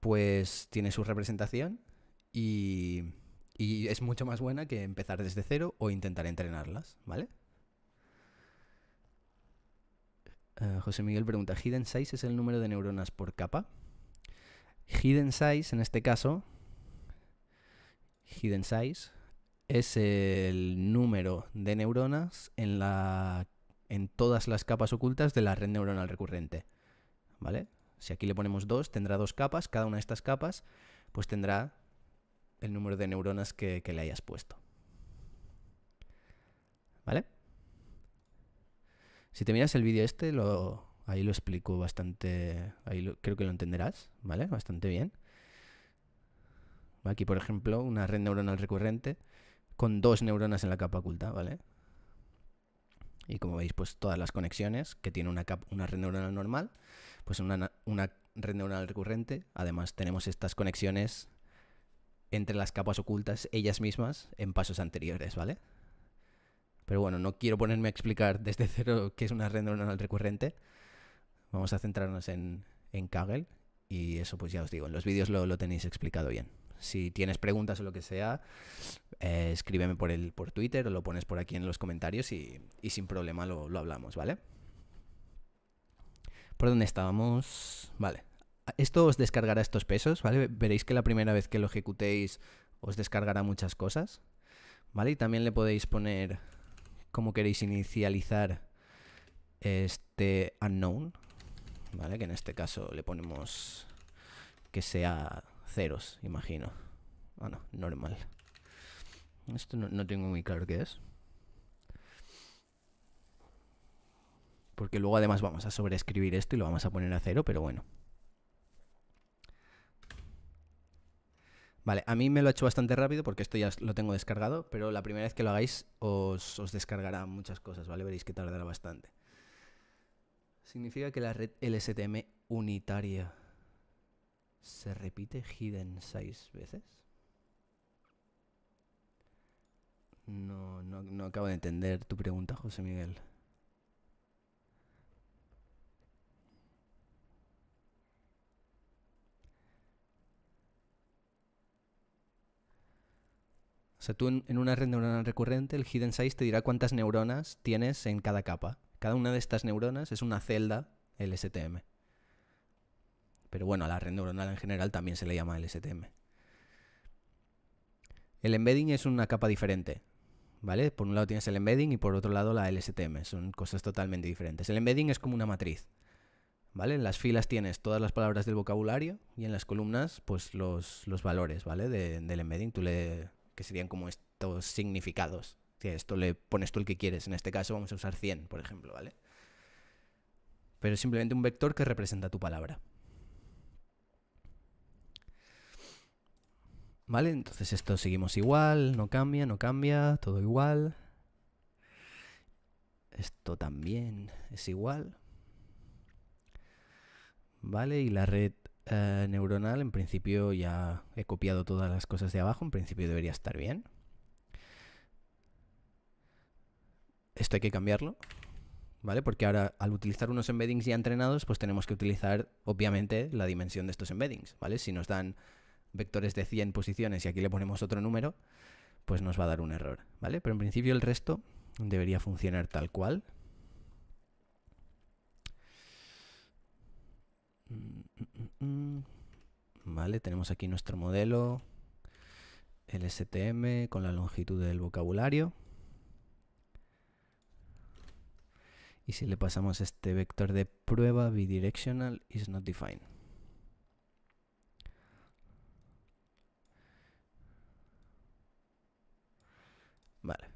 pues tiene su representación y, y es mucho más buena que empezar desde cero o intentar entrenarlas, ¿vale? Eh, José Miguel pregunta, ¿hidden size es el número de neuronas por capa? Hidden size, en este caso, hidden size es el número de neuronas en, la, en todas las capas ocultas de la red neuronal recurrente. ¿Vale? Si aquí le ponemos dos, tendrá dos capas, cada una de estas capas, pues tendrá el número de neuronas que, que le hayas puesto. ¿Vale? Si te miras el vídeo este, ahí lo explico bastante, ahí creo que lo entenderás, ¿vale? Bastante bien. Aquí, por ejemplo, una red neuronal recurrente con dos neuronas en la capa oculta, ¿vale? Y como veis, pues todas las conexiones que tiene una, una red neuronal normal, pues una, una red neuronal recurrente, además tenemos estas conexiones entre las capas ocultas ellas mismas en pasos anteriores, ¿vale? Pero bueno, no quiero ponerme a explicar desde cero qué es una red neuronal recurrente. Vamos a centrarnos en, en Kaggle y eso pues ya os digo, en los vídeos lo, tenéis explicado bien. Si tienes preguntas o lo que sea, eh, escríbeme por, el, por Twitter o lo pones por aquí en los comentarios y, sin problema lo, lo hablamos, ¿vale? ¿Por dónde estábamos? Vale. Esto os descargará estos pesos, ¿vale? Veréis que la primera vez que lo ejecutéis os descargará muchas cosas, ¿vale? Y también le podéis poner cómo queréis inicializar este unknown, ¿vale? Que en este caso le ponemos que sea ceros, imagino. bueno, ah, normal. Esto no, no tengo muy claro qué es. Porque luego además vamos a sobreescribir esto y lo vamos a poner a cero, pero bueno. Vale, a mí me lo ha hecho bastante rápido porque esto ya lo tengo descargado, pero la primera vez que lo hagáis os, os descargará muchas cosas, ¿vale? Veréis que tardará bastante. Significa que la red LSTM unitaria se repite hidden seis veces. no acabo de entender tu pregunta, José Miguel. sea, tú en, una red neuronal recurrente, el Hidden Size te dirá cuántas neuronas tienes en cada capa. Cada una de estas neuronas es una celda LSTM. Pero bueno, a la red neuronal en general también se le llama LSTM. El embedding es una capa diferente, ¿vale? Por un lado tienes el embedding y por otro lado la LSTM, son cosas totalmente diferentes. El embedding es como una matriz, ¿vale? En las filas tienes todas las palabras del vocabulario y en las columnas, pues los, valores, ¿vale? del embedding, tú le, que serían como estos significados. esto le pones tú el que quieres. En este caso vamos a usar 100, por ejemplo, ¿vale? Pero simplemente un vector que representa tu palabra. ¿Vale? Entonces esto seguimos igual, no cambia, no cambia, todo igual. Esto también es igual. ¿Vale? Y la red eh, neuronal, en principio ya he copiado todas las cosas de abajo, en principio debería estar bien. Esto hay que cambiarlo, ¿vale? Porque ahora al utilizar unos embeddings ya entrenados, pues tenemos que utilizar, obviamente, la dimensión de estos embeddings, ¿vale? Si nos dan vectores de 100 posiciones y aquí le ponemos otro número, pues nos va a dar un error, ¿vale? Pero en principio el resto debería funcionar tal cual. Mm. Mm, vale, tenemos aquí nuestro modelo, el STM con la longitud del vocabulario. Y si le pasamos este vector de prueba bidirectional is not defined. Vale.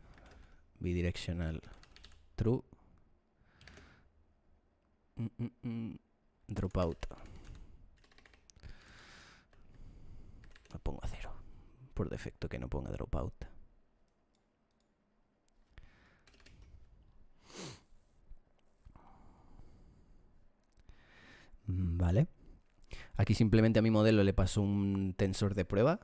Bidirectional true. Mm, mm, dropout. lo pongo a cero. Por defecto que no ponga dropout. Mm, vale. Aquí simplemente a mi modelo le paso un tensor de prueba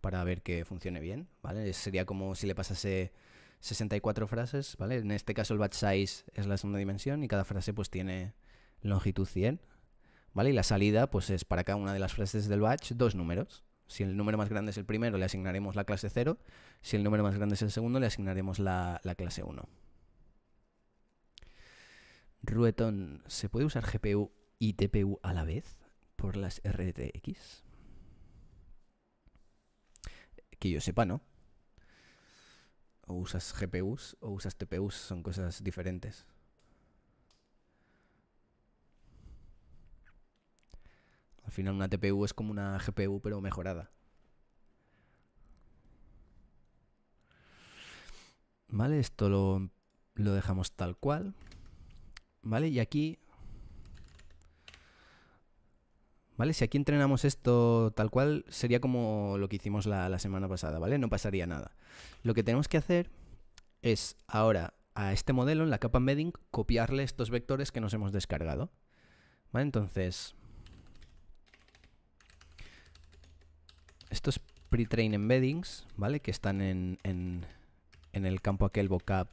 para ver que funcione bien, ¿vale? Sería como si le pasase 64 frases, ¿vale? En este caso el batch size es la segunda dimensión y cada frase pues tiene longitud 100, ¿vale? Y la salida pues es para cada una de las frases del batch dos números, si el número más grande es el primero, le asignaremos la clase 0. Si el número más grande es el segundo, le asignaremos la, clase 1. Rueton, ¿se puede usar GPU y TPU a la vez por las RTX? Que yo sepa, ¿no? O usas GPUs o usas TPUs, son cosas diferentes. final una TPU es como una GPU pero mejorada. Vale, esto lo, lo dejamos tal cual. Vale, y aquí... Vale, si aquí entrenamos esto tal cual, sería como lo que hicimos la, semana pasada, ¿vale? No pasaría nada. Lo que tenemos que hacer es ahora a este modelo, en la capa embedding, copiarle estos vectores que nos hemos descargado. ¿Vale? Entonces, Estos pre-train embeddings, ¿vale? Que están en, el campo aquel vocab,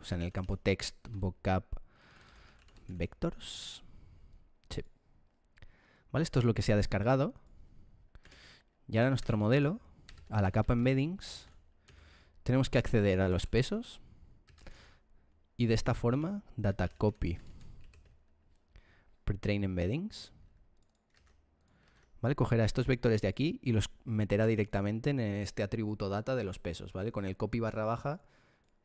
o sea, en el campo text vocab vectors. ¿Vale? Esto es lo que se ha descargado. Y ahora nuestro modelo, a la capa embeddings, tenemos que acceder a los pesos. Y de esta forma, data copy pre-train embeddings Cogerá estos vectores de aquí y los meterá directamente en este atributo data de los pesos, ¿vale? Con el copy barra baja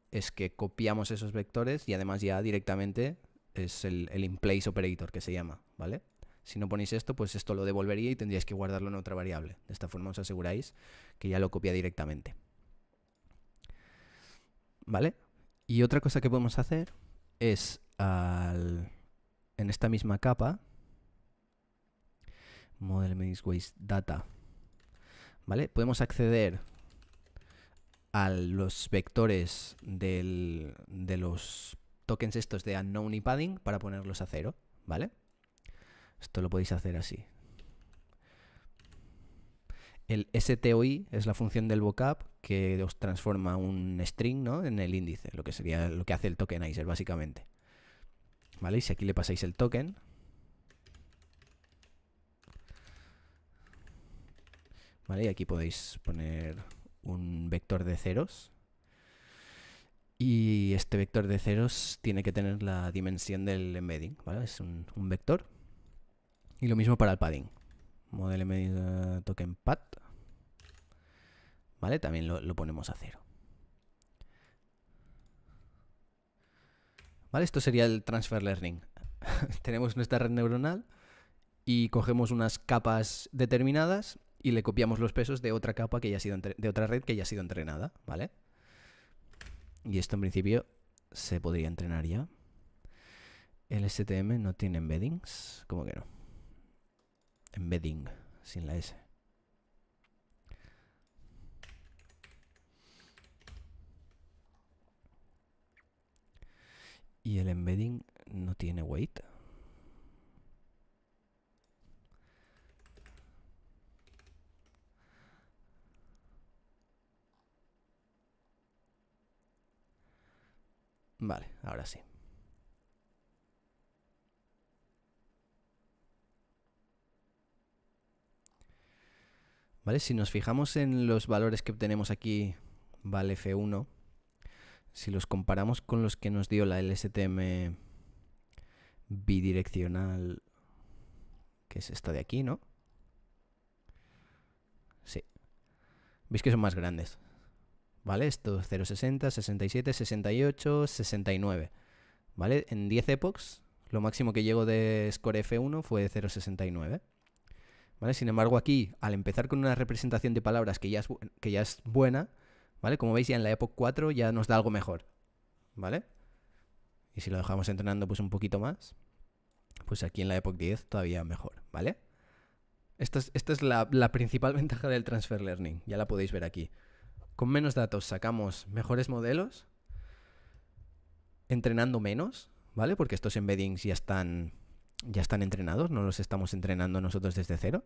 es que copiamos esos vectores y además ya directamente es el, el in-place operator que se llama, ¿vale? Si no ponéis esto, pues esto lo devolvería y tendríais que guardarlo en otra variable. De esta forma os aseguráis que ya lo copia directamente. ¿Vale? Y otra cosa que podemos hacer es al, en esta misma capa Model Data. ¿Vale? Podemos acceder a los vectores de los tokens estos de unknown y padding para ponerlos a cero, ¿vale? Esto lo podéis hacer así. El STOI es la función del vocab que os transforma un string ¿no? en el índice, lo que sería lo que hace el tokenizer, básicamente. ¿Vale? Y si aquí le pasáis el token, ¿vale? Y aquí podéis poner un vector de ceros. Y este vector de ceros tiene que tener la dimensión del embedding, ¿vale? Es un, vector. Y lo mismo para el padding. Model embedding eh, token pad. ¿Vale? También lo, ponemos a cero. Esto sería el transfer learning. Tenemos nuestra red neuronal y cogemos unas capas determinadas y le copiamos los pesos de otra capa que ya sido de otra red que ya ha sido entrenada, ¿vale? Y esto en principio se podría entrenar ya. El STM no tiene embeddings, ¿cómo que no? Embedding sin la S. Y el embedding no tiene weight. Vale, ahora sí. Vale, si nos fijamos en los valores que obtenemos aquí, vale F1, si los comparamos con los que nos dio la LSTM bidireccional, que es esta de aquí, ¿no? Sí. Veis que son más grandes. ¿vale? Esto 0,60, 67, 68, 69, ¿vale? En 10 epochs, lo máximo que llego de score F1 fue 0,69. ¿Vale? Sin embargo, aquí, al empezar con una representación de palabras que ya es, que ya es buena, ¿vale? Como veis, ya en la época 4 ya nos da algo mejor, ¿vale? Y si lo dejamos entrenando pues un poquito más, pues aquí en la época 10 todavía mejor, ¿vale? Esta es, es la, principal ventaja del Transfer Learning, ya la podéis ver aquí con menos datos sacamos mejores modelos, entrenando menos, ¿vale? Porque estos embeddings ya están, ya están entrenados, no los estamos entrenando nosotros desde cero.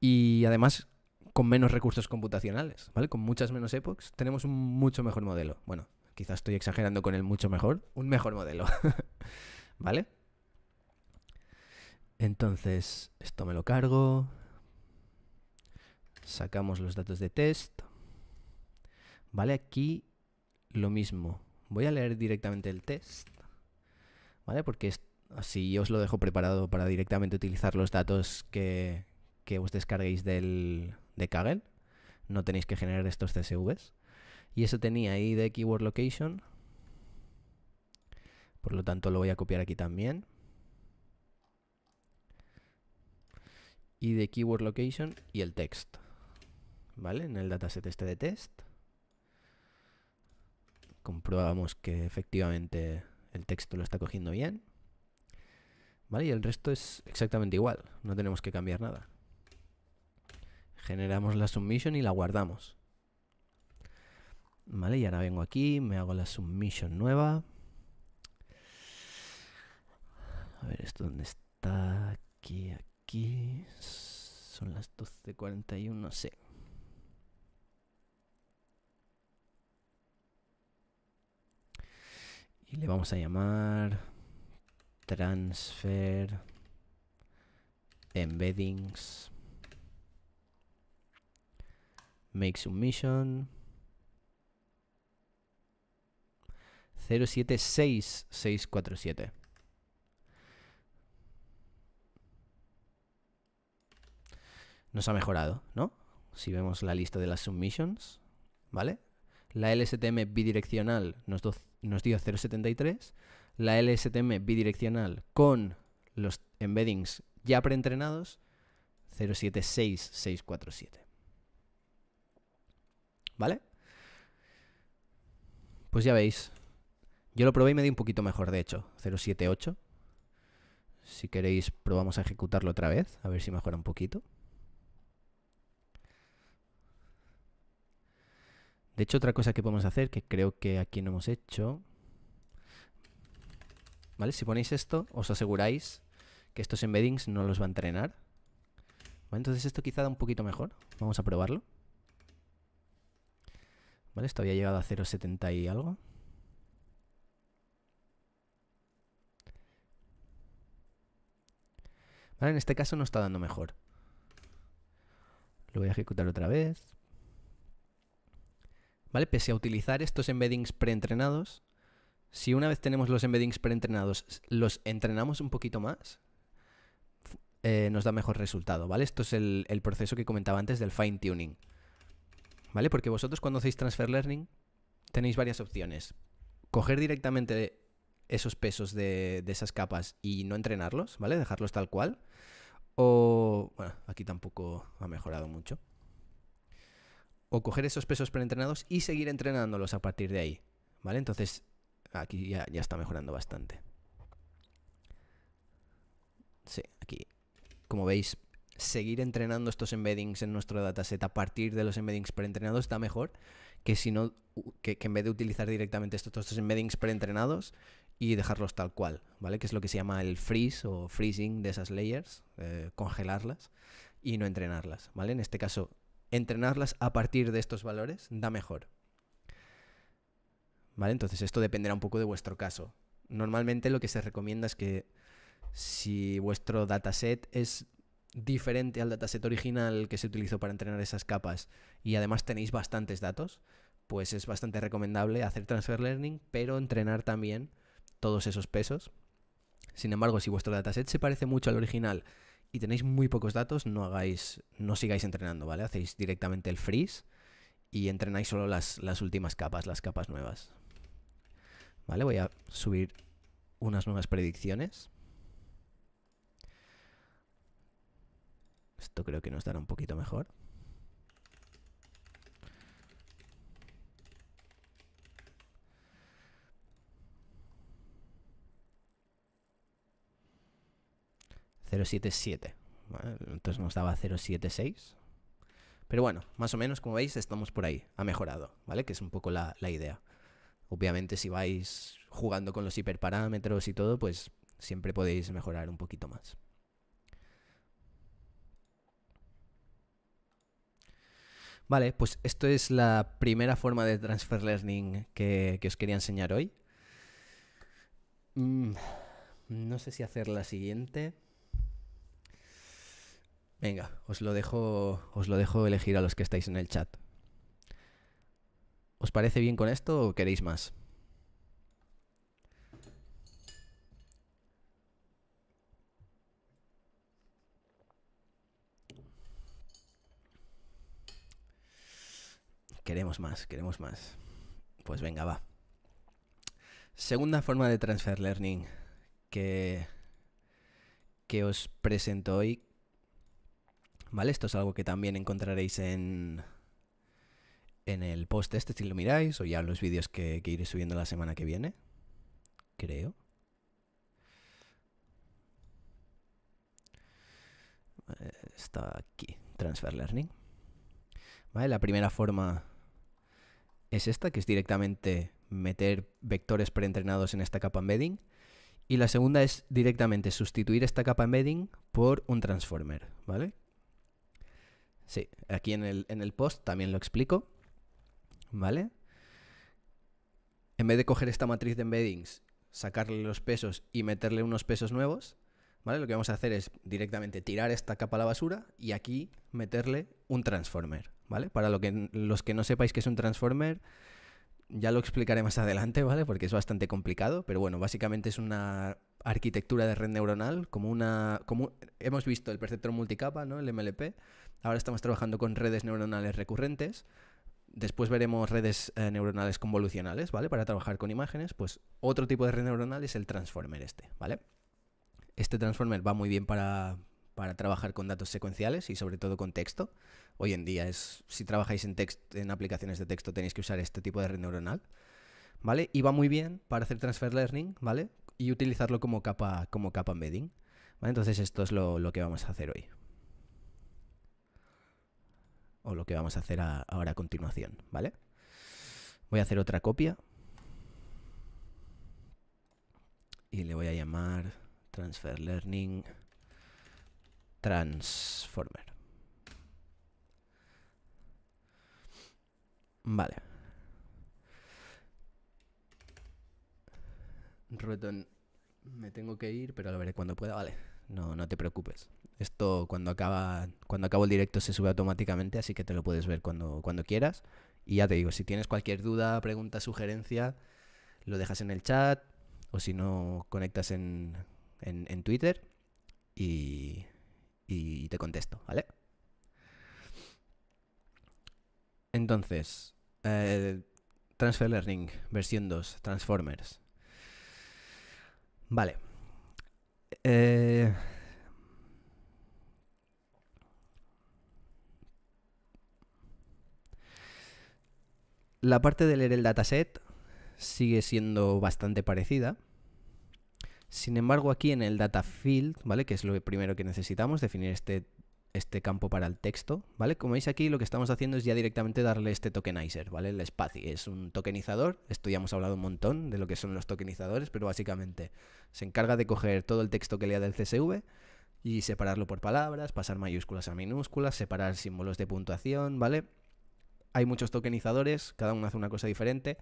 Y además con menos recursos computacionales, ¿vale? Con muchas menos epochs, tenemos un mucho mejor modelo. Bueno, quizás estoy exagerando con el mucho mejor, un mejor modelo, ¿vale? Entonces, esto me lo cargo. Sacamos los datos de test. ¿Vale? Aquí lo mismo. Voy a leer directamente el test, ¿vale? Porque así yo os lo dejo preparado para directamente utilizar los datos que, os descarguéis del, de Kaggle. No tenéis que generar estos CSVs. Y eso tenía de keyword location. Por lo tanto, lo voy a copiar aquí también. de keyword location y el text. ¿Vale? En el dataset este de test comprobamos que efectivamente el texto lo está cogiendo bien. ¿Vale? Y el resto es exactamente igual, no tenemos que cambiar nada. Generamos la submission y la guardamos. ¿Vale? Y ahora vengo aquí, me hago la submission nueva. A ver, ¿esto dónde está? Aquí, aquí. Son las 12.41, no sé. Y le vamos a llamar transfer embeddings make submission 076647 nos ha mejorado, ¿no? Si vemos la lista de las submissions, ¿vale? La LSTM bidireccional nos, nos dio 0.73. La LSTM bidireccional con los embeddings ya preentrenados, 076647. ¿Vale? Pues ya veis. Yo lo probé y me dio un poquito mejor, de hecho. 078. Si queréis, probamos a ejecutarlo otra vez, a ver si mejora un poquito. De hecho, otra cosa que podemos hacer, que creo que aquí no hemos hecho... ¿Vale? Si ponéis esto, os aseguráis que estos embeddings no los va a entrenar. Entonces esto quizá da un poquito mejor. Vamos a probarlo. Esto había llegado a 0.70 y algo. En este caso no está dando mejor. Lo voy a ejecutar otra vez. ¿vale? Pese a utilizar estos embeddings preentrenados, si una vez tenemos los embeddings preentrenados, los entrenamos un poquito más, eh, nos da mejor resultado, ¿vale? Esto es el, proceso que comentaba antes del fine tuning, ¿vale? Porque vosotros cuando hacéis transfer learning tenéis varias opciones. Coger directamente esos pesos de, de esas capas y no entrenarlos, ¿vale? Dejarlos tal cual. O, bueno, aquí tampoco ha mejorado mucho o coger esos pesos preentrenados y seguir entrenándolos a partir de ahí. ¿Vale? Entonces, aquí ya, está mejorando bastante. Sí, aquí. Como veis, seguir entrenando estos embeddings en nuestro dataset a partir de los embeddings preentrenados está mejor que si no que, en vez de utilizar directamente estos, estos embeddings preentrenados y dejarlos tal cual, ¿vale? Que es lo que se llama el freeze o freezing de esas layers, eh, congelarlas y no entrenarlas, ¿vale? En este caso entrenarlas a partir de estos valores da mejor. ¿Vale? Entonces esto dependerá un poco de vuestro caso. Normalmente lo que se recomienda es que si vuestro dataset es diferente al dataset original que se utilizó para entrenar esas capas y además tenéis bastantes datos, pues es bastante recomendable hacer transfer learning, pero entrenar también todos esos pesos. Sin embargo, si vuestro dataset se parece mucho al original y tenéis muy pocos datos, no hagáis, no sigáis entrenando, ¿vale? Hacéis directamente el freeze y entrenáis solo las, las últimas capas, las capas nuevas. Vale, voy a subir unas nuevas predicciones. Esto creo que nos dará un poquito mejor. 077. Entonces nos daba 076. Pero bueno, más o menos, como veis, estamos por ahí. Ha mejorado, ¿vale? Que es un poco la, idea. Obviamente, si vais jugando con los hiperparámetros y todo, pues siempre podéis mejorar un poquito más. Vale, pues esto es la primera forma de transfer learning que, os quería enseñar hoy. Mm, no sé si hacer la siguiente. Venga, os lo dejo, os lo dejo elegir a los que estáis en el chat. ¿Os parece bien con esto o queréis más? Queremos más, queremos más. Pues venga, va. Segunda forma de transfer learning que, que os presento hoy, esto es algo que también encontraréis en, en el post este si lo miráis o ya en los vídeos que, iré subiendo la semana que viene. Creo. Está aquí, Transfer Learning. La primera forma es esta, que es directamente meter vectores preentrenados en esta capa embedding. Y la segunda es directamente sustituir esta capa embedding por un transformer, ¿vale? Sí, aquí en el, en el post también lo explico. ¿Vale? En vez de coger esta matriz de embeddings, sacarle los pesos y meterle unos pesos nuevos, ¿vale? Lo que vamos a hacer es directamente tirar esta capa a la basura y aquí meterle un transformer, ¿vale? Para lo que, los que no sepáis que es un transformer, ya lo explicaré más adelante, ¿vale? Porque es bastante complicado, pero bueno, básicamente es una arquitectura de red neuronal, como una... Como hemos visto el perceptor multicapa, ¿no? El MLP, Ahora estamos trabajando con redes neuronales recurrentes. Después veremos redes eh, neuronales convolucionales, ¿vale? Para trabajar con imágenes, pues otro tipo de red neuronal es el transformer este, ¿vale? Este transformer va muy bien para, trabajar con datos secuenciales y sobre todo con texto. Hoy en día es si trabajáis en en aplicaciones de texto tenéis que usar este tipo de red neuronal, ¿vale? Y va muy bien para hacer transfer learning, ¿vale? Y utilizarlo como capa como capa embedding. Entonces esto es lo que vamos a hacer hoy o lo que vamos a hacer ahora a continuación, ¿vale? Voy a hacer otra copia y le voy a llamar Transfer Learning Transformer. Vale. Rotón, me tengo que ir, pero lo veré cuando pueda. Vale, no, no te preocupes. Esto cuando acaba, cuando acabo el directo se sube automáticamente, así que te lo puedes ver cuando, cuando quieras. Y ya te digo, si tienes cualquier duda, pregunta, sugerencia, lo dejas en el chat o si no, conectas en, en, Twitter y, te contesto, ¿vale? Entonces, eh, Transfer Learning, versión 2, Transformers. Vale. Eh, La parte de leer el dataset sigue siendo bastante parecida. Sin embargo, aquí en el data field, ¿vale? Que es lo primero que necesitamos, definir este, este campo para el texto, ¿vale? Como veis aquí, lo que estamos haciendo es ya directamente darle este tokenizer, ¿vale? El espacio es un tokenizador. Esto ya hemos hablado un montón de lo que son los tokenizadores, pero básicamente se encarga de coger todo el texto que lea del CSV y separarlo por palabras, pasar mayúsculas a minúsculas, separar símbolos de puntuación, ¿vale? hay muchos tokenizadores, cada uno hace una cosa diferente,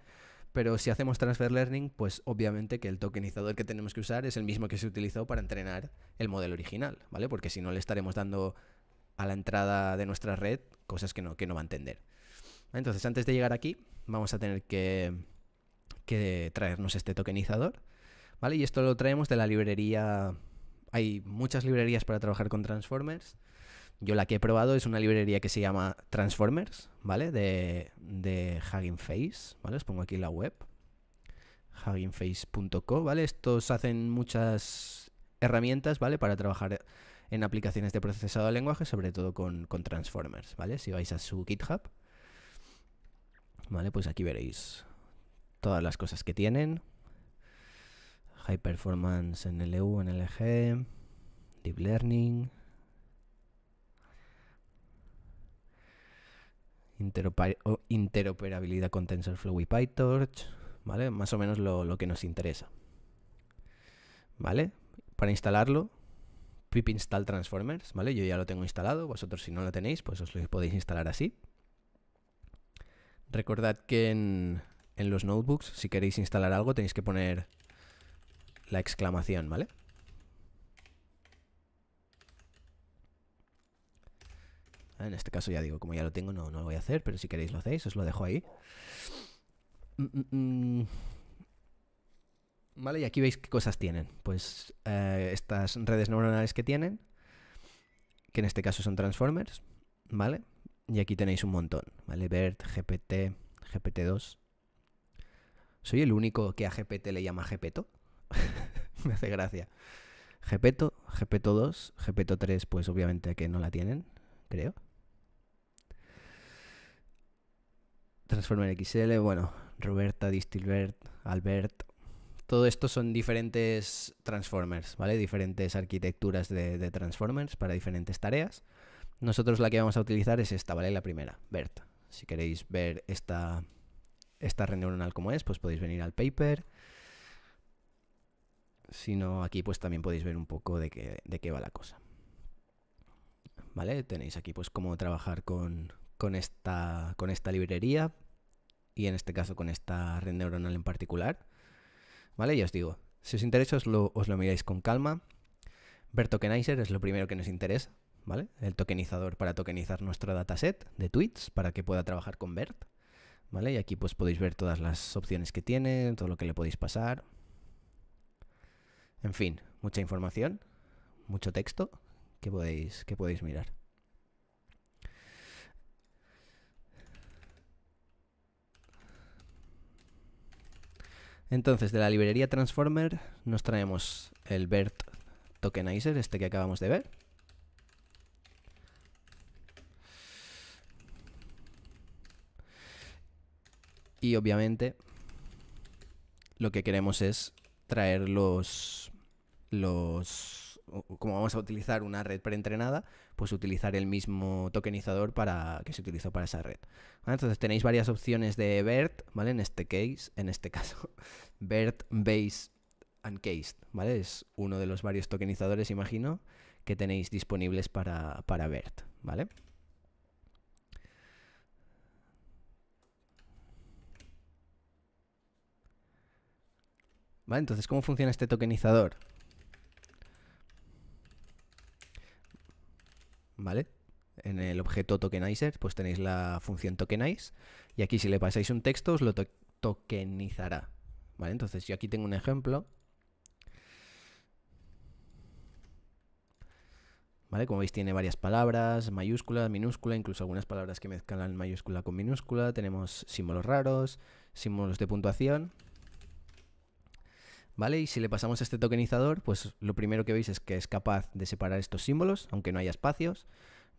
pero si hacemos transfer learning, pues obviamente que el tokenizador que tenemos que usar es el mismo que se utilizó para entrenar el modelo original, ¿vale? Porque si no le estaremos dando a la entrada de nuestra red cosas que no, va a entender. Entonces, antes de llegar aquí, vamos a tener que, que traernos este tokenizador, ¿vale? Y esto lo traemos de la librería... Hay muchas librerías para trabajar con transformers, yo la que he probado es una librería que se llama Transformers, ¿vale? De, de Hugging Face, ¿vale? Os pongo aquí la web. HuggingFace.co, ¿vale? Estos hacen muchas herramientas, ¿vale? Para trabajar en aplicaciones de procesado de lenguaje, sobre todo con, con Transformers, ¿vale? Si vais a su GitHub, ¿vale? Pues aquí veréis todas las cosas que tienen. High Performance en LU, en LG, Deep Learning, interoperabilidad con TensorFlow y PyTorch, ¿vale? Más o menos lo, que nos interesa. ¿Vale? Para instalarlo, pip install transformers, ¿vale? Yo ya lo tengo instalado, vosotros si no lo tenéis, pues os lo podéis instalar así. Recordad que en, en los notebooks, si queréis instalar algo, tenéis que poner la exclamación, ¿vale? vale En este caso ya digo, como ya lo tengo, no, no lo voy a hacer, pero si queréis lo hacéis, os lo dejo ahí. Mm, mm, mm. vale, y aquí veis qué cosas tienen. Pues eh, estas redes neuronales que tienen, que en este caso son transformers, ¿vale? Y aquí tenéis un montón, ¿vale? BERT, GPT, GPT-2. ¿Soy el único que a GPT le llama Gepeto? Me hace gracia. GPTO, GPT-2, GPT-3, pues obviamente que no la tienen, creo. Transformer XL, bueno, Roberta, Distilbert, Albert. Todo esto son diferentes Transformers, ¿vale? Diferentes arquitecturas de, Transformers para diferentes tareas. Nosotros la que vamos a utilizar es esta, ¿vale? La primera, BERT. Si queréis ver esta, esta red neuronal como es, pues podéis venir al paper. Si no, aquí pues también podéis ver un poco de qué, de qué va la cosa. ¿Vale? Tenéis aquí pues cómo trabajar con, con esta, con esta librería y en este caso con esta red neuronal en particular. ¿Vale? Ya os digo, si os interesa os lo, miráis con calma. Ver tokenizer es lo primero que nos interesa, ¿vale? El tokenizador para tokenizar nuestro dataset de tweets para que pueda trabajar con BERT. ¿Vale? Y aquí pues podéis ver todas las opciones que tiene, todo lo que le podéis pasar. En fin, mucha información, mucho texto que podéis, que podéis mirar. Entonces, de la librería Transformer nos traemos el BERT Tokenizer, este que acabamos de ver. Y obviamente lo que queremos es traer los, los como vamos a utilizar una red preentrenada, pues utilizar el mismo tokenizador para, que se utilizó para esa red. Entonces tenéis varias opciones de BERT, ¿vale? En este case, en este caso, BERT, Base uncased ¿vale? Es uno de los varios tokenizadores, imagino, que tenéis disponibles para, para BERT, ¿vale? ¿Vale? Entonces, ¿cómo funciona este tokenizador? ¿vale? En el objeto tokenizer, pues tenéis la función tokenize. Y aquí si le pasáis un texto, os lo tokenizará. ¿Vale? Entonces yo aquí tengo un ejemplo. ¿Vale? Como veis tiene varias palabras, mayúscula, minúscula, incluso algunas palabras que mezclan mayúscula con minúscula. Tenemos símbolos raros, símbolos de puntuación. ¿Vale? Y si le pasamos este tokenizador, pues lo primero que veis es que es capaz de separar estos símbolos, aunque no haya espacios.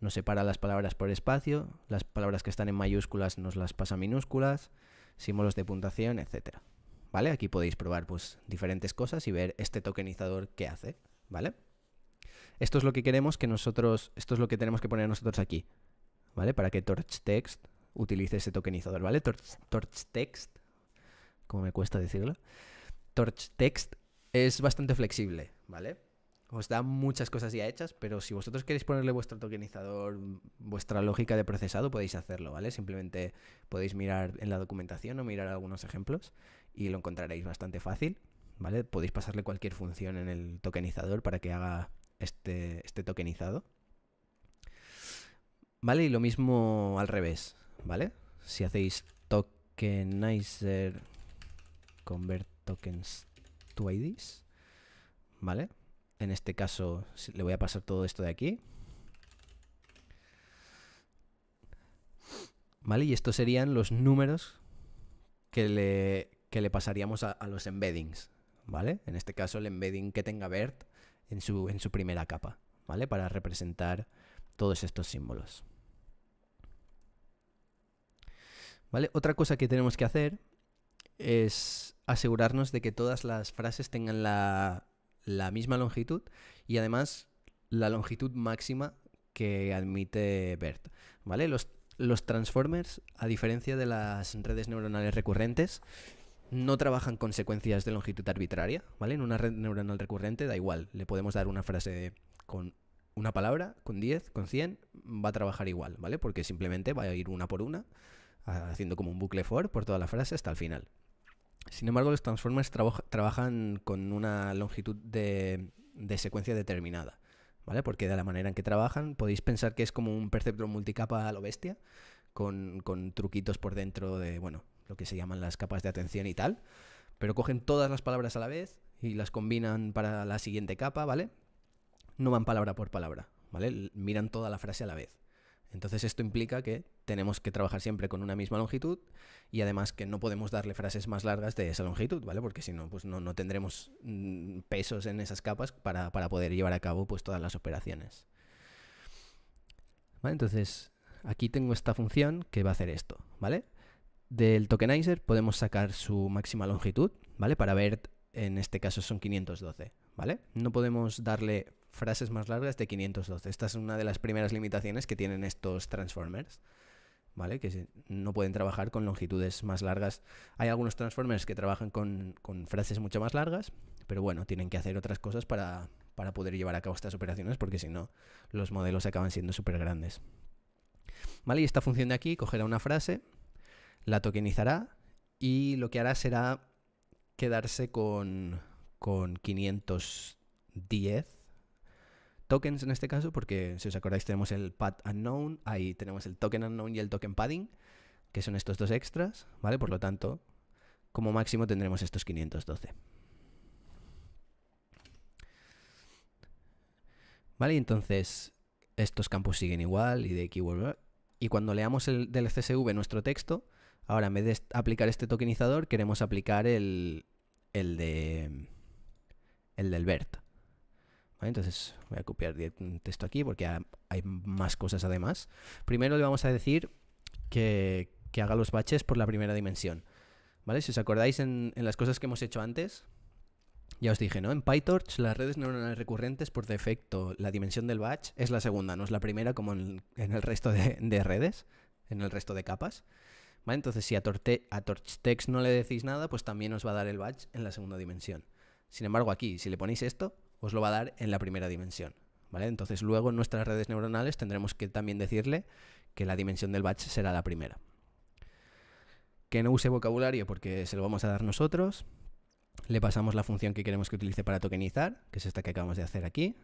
Nos separa las palabras por espacio, las palabras que están en mayúsculas nos las pasa minúsculas, símbolos de puntuación, etc. ¿Vale? Aquí podéis probar pues, diferentes cosas y ver este tokenizador que hace, ¿vale? Esto es lo que queremos que nosotros, esto es lo que tenemos que poner nosotros aquí, ¿vale? Para que TorchText utilice ese tokenizador, ¿vale? TorchText, como me cuesta decirlo, Torch Text es bastante flexible, ¿vale? Os da muchas cosas ya hechas, pero si vosotros queréis ponerle vuestro tokenizador, vuestra lógica de procesado, podéis hacerlo, ¿vale? Simplemente podéis mirar en la documentación o mirar algunos ejemplos y lo encontraréis bastante fácil, ¿vale? Podéis pasarle cualquier función en el tokenizador para que haga este, este tokenizado. ¿Vale? Y lo mismo al revés, ¿vale? Si hacéis tokenizer convert tokens to IDs, ¿vale? En este caso le voy a pasar todo esto de aquí. ¿Vale? Y estos serían los números que le, que le pasaríamos a, los embeddings, ¿vale? En este caso el embedding que tenga BERT en su, en su primera capa, ¿vale? Para representar todos estos símbolos. ¿Vale? Otra cosa que tenemos que hacer es asegurarnos de que todas las frases tengan la, misma longitud y además la longitud máxima que admite BERT. ¿Vale? Los, transformers, a diferencia de las redes neuronales recurrentes, no trabajan con secuencias de longitud arbitraria, ¿vale? En una red neuronal recurrente da igual, le podemos dar una frase con una palabra, con 10, con 100, va a trabajar igual, ¿vale? Porque simplemente va a ir una por una, haciendo como un bucle for por toda la frase hasta el final. Sin embargo, los transformers trabajan con una longitud de, secuencia determinada. ¿Vale? Porque de la manera en que trabajan, podéis pensar que es como un perceptor multicapa a lo bestia, con, con, truquitos por dentro de, bueno, lo que se llaman las capas de atención y tal, pero cogen todas las palabras a la vez y las combinan para la siguiente capa, ¿vale? No van palabra por palabra, ¿vale? Miran toda la frase a la vez. Entonces esto implica que tenemos que trabajar siempre con una misma longitud y además que no podemos darle frases más largas de esa longitud, ¿vale? Porque si no, pues no, tendremos mm, pesos en esas capas para, poder llevar a cabo pues, todas las operaciones. Entonces aquí tengo esta función que va a hacer esto, ¿vale? Del tokenizer podemos sacar su máxima longitud, ¿vale? Para ver, en este caso son 512, ¿vale? No podemos darle frases más largas de 512. Esta es una de las primeras limitaciones que tienen estos transformers, ¿vale? Que no pueden trabajar con longitudes más largas. Hay algunos transformers que trabajan con, frases mucho más largas, pero bueno, tienen que hacer otras cosas para, para poder llevar a cabo estas operaciones, porque si no, los modelos acaban siendo súper grandes. ¿Vale? Y esta función de aquí cogerá una frase, la tokenizará y lo que hará será quedarse con, con 510 tokens en este caso, porque si os acordáis tenemos el pad unknown, ahí tenemos el token unknown y el token padding, que son estos dos extras, ¿vale? Por lo tanto, como máximo tendremos estos 512. ¿Vale? Y entonces estos campos siguen igual y de keyword. Y cuando leamos el, del CSV nuestro texto, ahora en vez de aplicar este tokenizador, queremos aplicar el, el, el del BERT. Entonces voy a copiar un texto aquí porque hay más cosas además. Primero le vamos a decir que, haga los batches por la primera dimensión. ¿Vale? Si os acordáis en, las cosas que hemos hecho antes, ya os dije, ¿no? En PyTorch las redes neuronales recurrentes por defecto, la dimensión del batch es la segunda, no es la primera como en, el resto de, redes, en el resto de capas. Entonces si a, Torch a TorchText no le decís nada, pues también os va a dar el batch en la segunda dimensión. Sin embargo, aquí, si le ponéis esto, os lo va a dar en la primera dimensión. ¿vale? Entonces luego en nuestras redes neuronales tendremos que también decirle que la dimensión del batch será la primera. Que no use vocabulario porque se lo vamos a dar nosotros. Le pasamos la función que queremos que utilice para tokenizar, que es esta que acabamos de hacer aquí.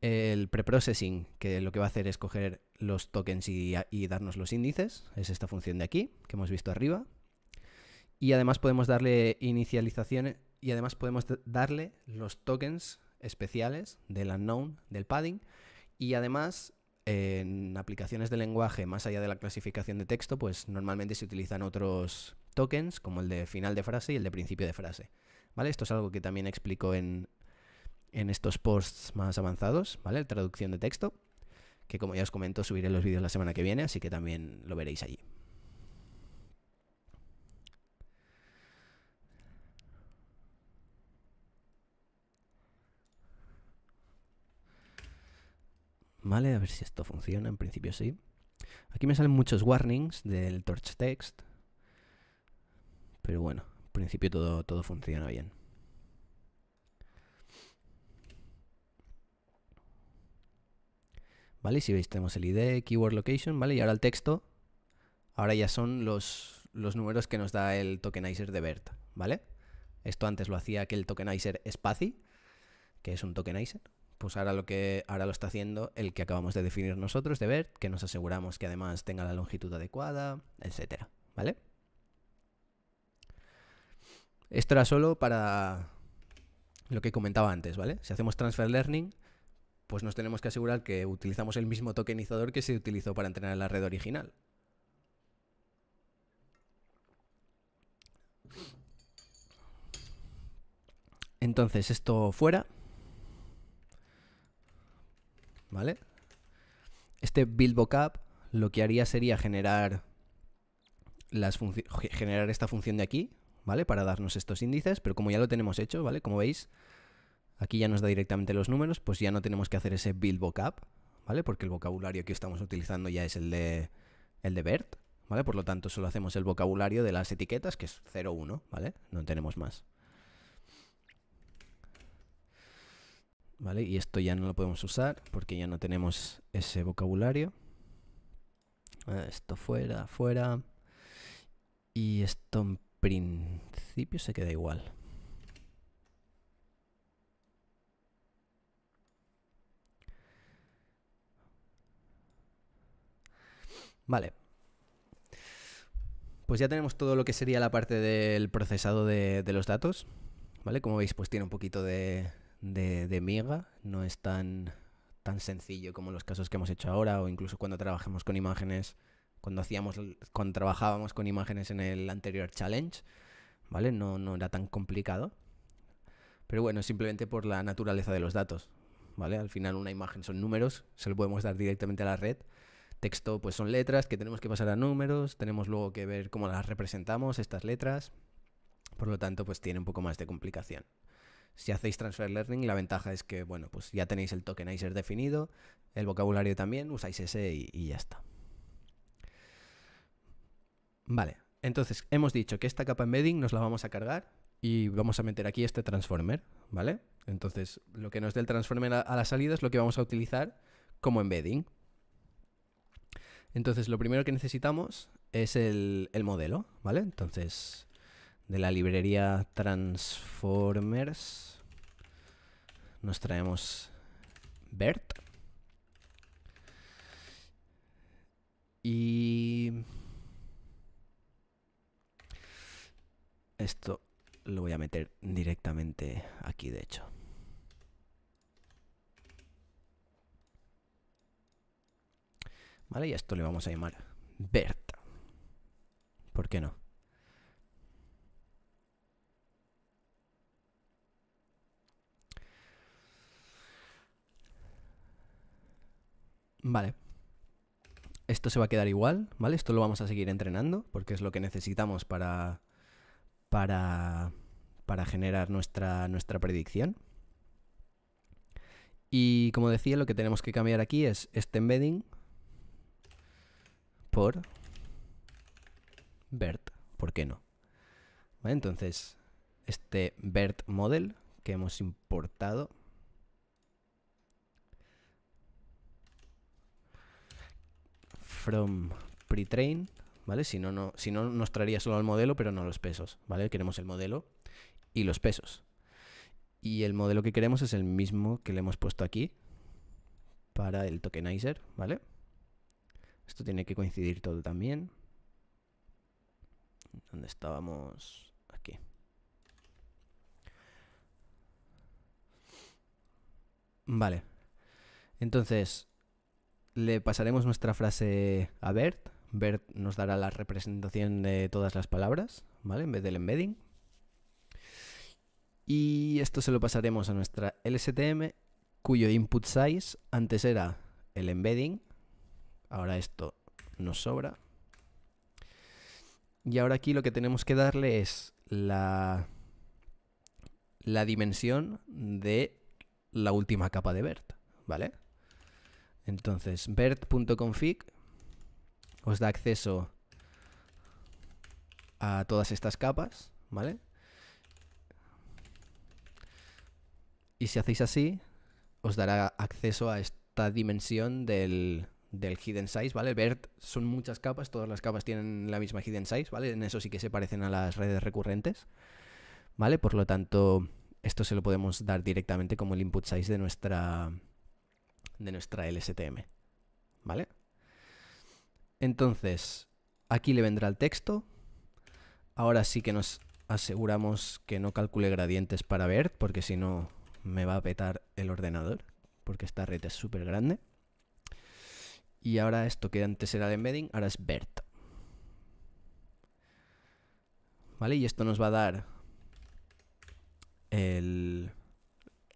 El preprocessing, que lo que va a hacer es coger los tokens y, darnos los índices, es esta función de aquí, que hemos visto arriba. Y además podemos darle inicializaciones y además podemos darle los tokens especiales del unknown, del padding, y además en aplicaciones de lenguaje más allá de la clasificación de texto, pues normalmente se utilizan otros tokens como el de final de frase y el de principio de frase. ¿Vale? Esto es algo que también explico en, en estos posts más avanzados, ¿vale? Traducción de texto, que como ya os comento subiré los vídeos la semana que viene, así que también lo veréis allí. Vale, a ver si esto funciona, en principio sí. Aquí me salen muchos warnings del torch text. Pero bueno, en principio todo, todo funciona bien. ¿Vale? Si veis, tenemos el ID, keyword location, ¿vale? Y ahora el texto. Ahora ya son los, los números que nos da el tokenizer de BERT, ¿vale? Esto antes lo hacía aquel tokenizer spacy que es un tokenizer pues ahora lo que ahora lo está haciendo el que acabamos de definir nosotros de ver, que nos aseguramos que además tenga la longitud adecuada, etcétera, ¿vale? Esto era solo para lo que comentaba antes, ¿vale? Si hacemos transfer learning, pues nos tenemos que asegurar que utilizamos el mismo tokenizador que se utilizó para entrenar la red original. Entonces, esto fuera. ¿vale? Este build vocab lo que haría sería generar, las generar esta función de aquí, ¿vale? Para darnos estos índices, pero como ya lo tenemos hecho, ¿vale? Como veis, aquí ya nos da directamente los números, pues ya no tenemos que hacer ese build vocab, ¿vale? Porque el vocabulario que estamos utilizando ya es el de, el de BERT, ¿vale? Por lo tanto, solo hacemos el vocabulario de las etiquetas, que es 0, 1, ¿vale? No tenemos más. Y esto ya no lo podemos usar porque ya no tenemos ese vocabulario. Ah, esto fuera, fuera. Y esto en principio se queda igual. Vale. Pues ya tenemos todo lo que sería la parte del procesado de, de los datos. ¿Vale? Como veis, pues tiene un poquito de, de, miga, no es tan, tan sencillo como los casos que hemos hecho ahora o incluso cuando trabajamos con imágenes, cuando, hacíamos, cuando trabajábamos con imágenes en el anterior challenge, ¿vale? No, no era tan complicado. Pero bueno, simplemente por la naturaleza de los datos, ¿vale? Al final una imagen son números, se lo podemos dar directamente a la red. Texto pues son letras que tenemos que pasar a números, tenemos luego que ver cómo las representamos estas letras. Por lo tanto, pues tiene un poco más de complicación. Si hacéis transfer learning, la ventaja es que, bueno, pues ya tenéis el tokenizer definido, el vocabulario también, usáis ese y, ya está. Vale, entonces hemos dicho que esta capa embedding nos la vamos a cargar y vamos a meter aquí este transformer, ¿vale? Entonces, lo que nos dé el transformer a la salida es lo que vamos a utilizar como embedding. Entonces, lo primero que necesitamos es el, el modelo, ¿vale? Entonces, de la librería Transformers. Nos traemos Bert. Y... Esto lo voy a meter directamente aquí, de hecho. Vale, y esto le vamos a llamar Bert. ¿Por qué no? Vale. Esto se va a quedar igual, ¿vale? Esto lo vamos a seguir entrenando porque es lo que necesitamos para, para, generar nuestra, nuestra predicción. Y como decía, lo que tenemos que cambiar aquí es este embedding por BERT. ¿Por qué no? Entonces, este BERT model que hemos importado from pre-train, ¿vale? Si no, no, si no, nos traería solo el modelo, pero no los pesos, ¿vale? Queremos el modelo y los pesos. Y el modelo que queremos es el mismo que le hemos puesto aquí para el tokenizer, ¿vale? Esto tiene que coincidir todo también. ¿Dónde estábamos? Aquí. Vale. Entonces, le pasaremos nuestra frase a Bert. Bert nos dará la representación de todas las palabras, ¿vale? En vez del embedding. Y esto se lo pasaremos a nuestra LSTM, cuyo input size antes era el embedding. Ahora esto nos sobra. Y ahora aquí lo que tenemos que darle es la, la dimensión de la última capa de Bert, ¿vale? Entonces, bert.config os da acceso a todas estas capas, ¿vale? Y si hacéis así, os dará acceso a esta dimensión del, hidden size, ¿vale? BERT son muchas capas, todas las capas tienen la misma hidden size, ¿vale? En eso sí que se parecen a las redes recurrentes, ¿vale? Por lo tanto, esto se lo podemos dar directamente como el input size de nuestra de nuestra LSTM. ¿Vale? Entonces, aquí le vendrá el texto. Ahora sí que nos aseguramos que no calcule gradientes para BERT, porque si no me va a petar el ordenador, porque esta red es súper grande. Y ahora esto que antes era de embedding, ahora es BERT. ¿Vale? Y esto nos va a dar el,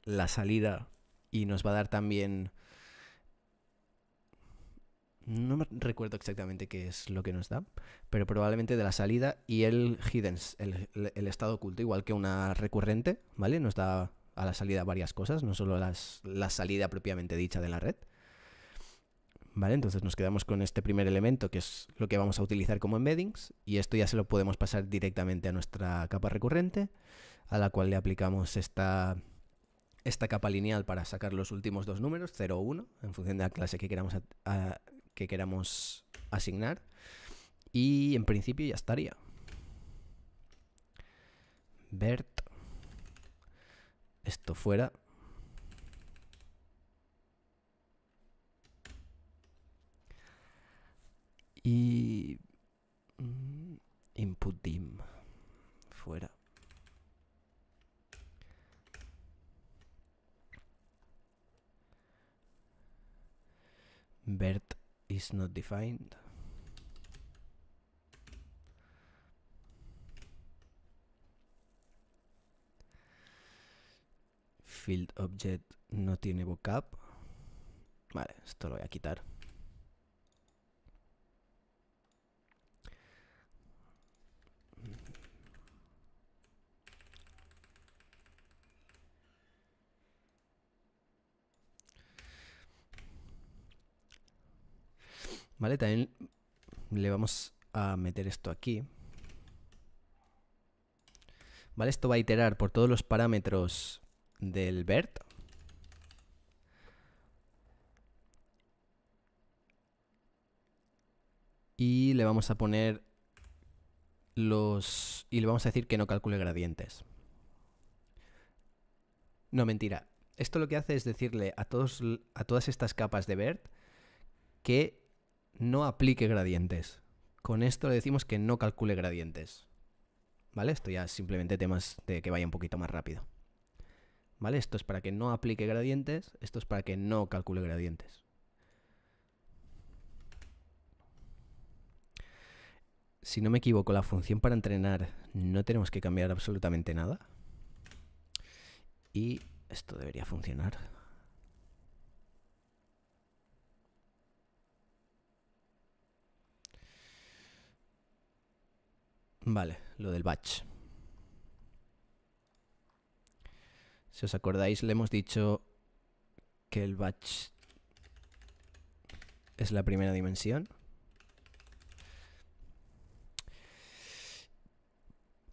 la salida y nos va a dar también no me recuerdo exactamente qué es lo que nos da, pero probablemente de la salida y el hidden, el, estado oculto, igual que una recurrente, ¿vale? Nos da a la salida varias cosas, no solo la salida propiamente dicha de la red. ¿Vale? Entonces nos quedamos con este primer elemento, que es lo que vamos a utilizar como embeddings, y esto ya se lo podemos pasar directamente a nuestra capa recurrente, a la cual le aplicamos esta, esta capa lineal para sacar los últimos dos números, 0 o 1, en función de la clase que queramos que queramos asignar. Y en principio ya estaría. Bert. Esto fuera. Y... Mm, input dim. Fuera. Bert is not defined field object no tiene vocab vale esto lo voy a quitar Vale, también le vamos a meter esto aquí. Vale, esto va a iterar por todos los parámetros del BERT. Y le vamos a poner los... Y le vamos a decir que no calcule gradientes. No, mentira. Esto lo que hace es decirle a, todos, a todas estas capas de BERT que no aplique gradientes. Con esto le decimos que no calcule gradientes. ¿Vale? Esto ya es simplemente temas de que vaya un poquito más rápido. ¿Vale? Esto es para que no aplique gradientes, esto es para que no calcule gradientes. Si no me equivoco, la función para entrenar no tenemos que cambiar absolutamente nada. Y esto debería funcionar. Vale, lo del batch. Si os acordáis, le hemos dicho que el batch es la primera dimensión.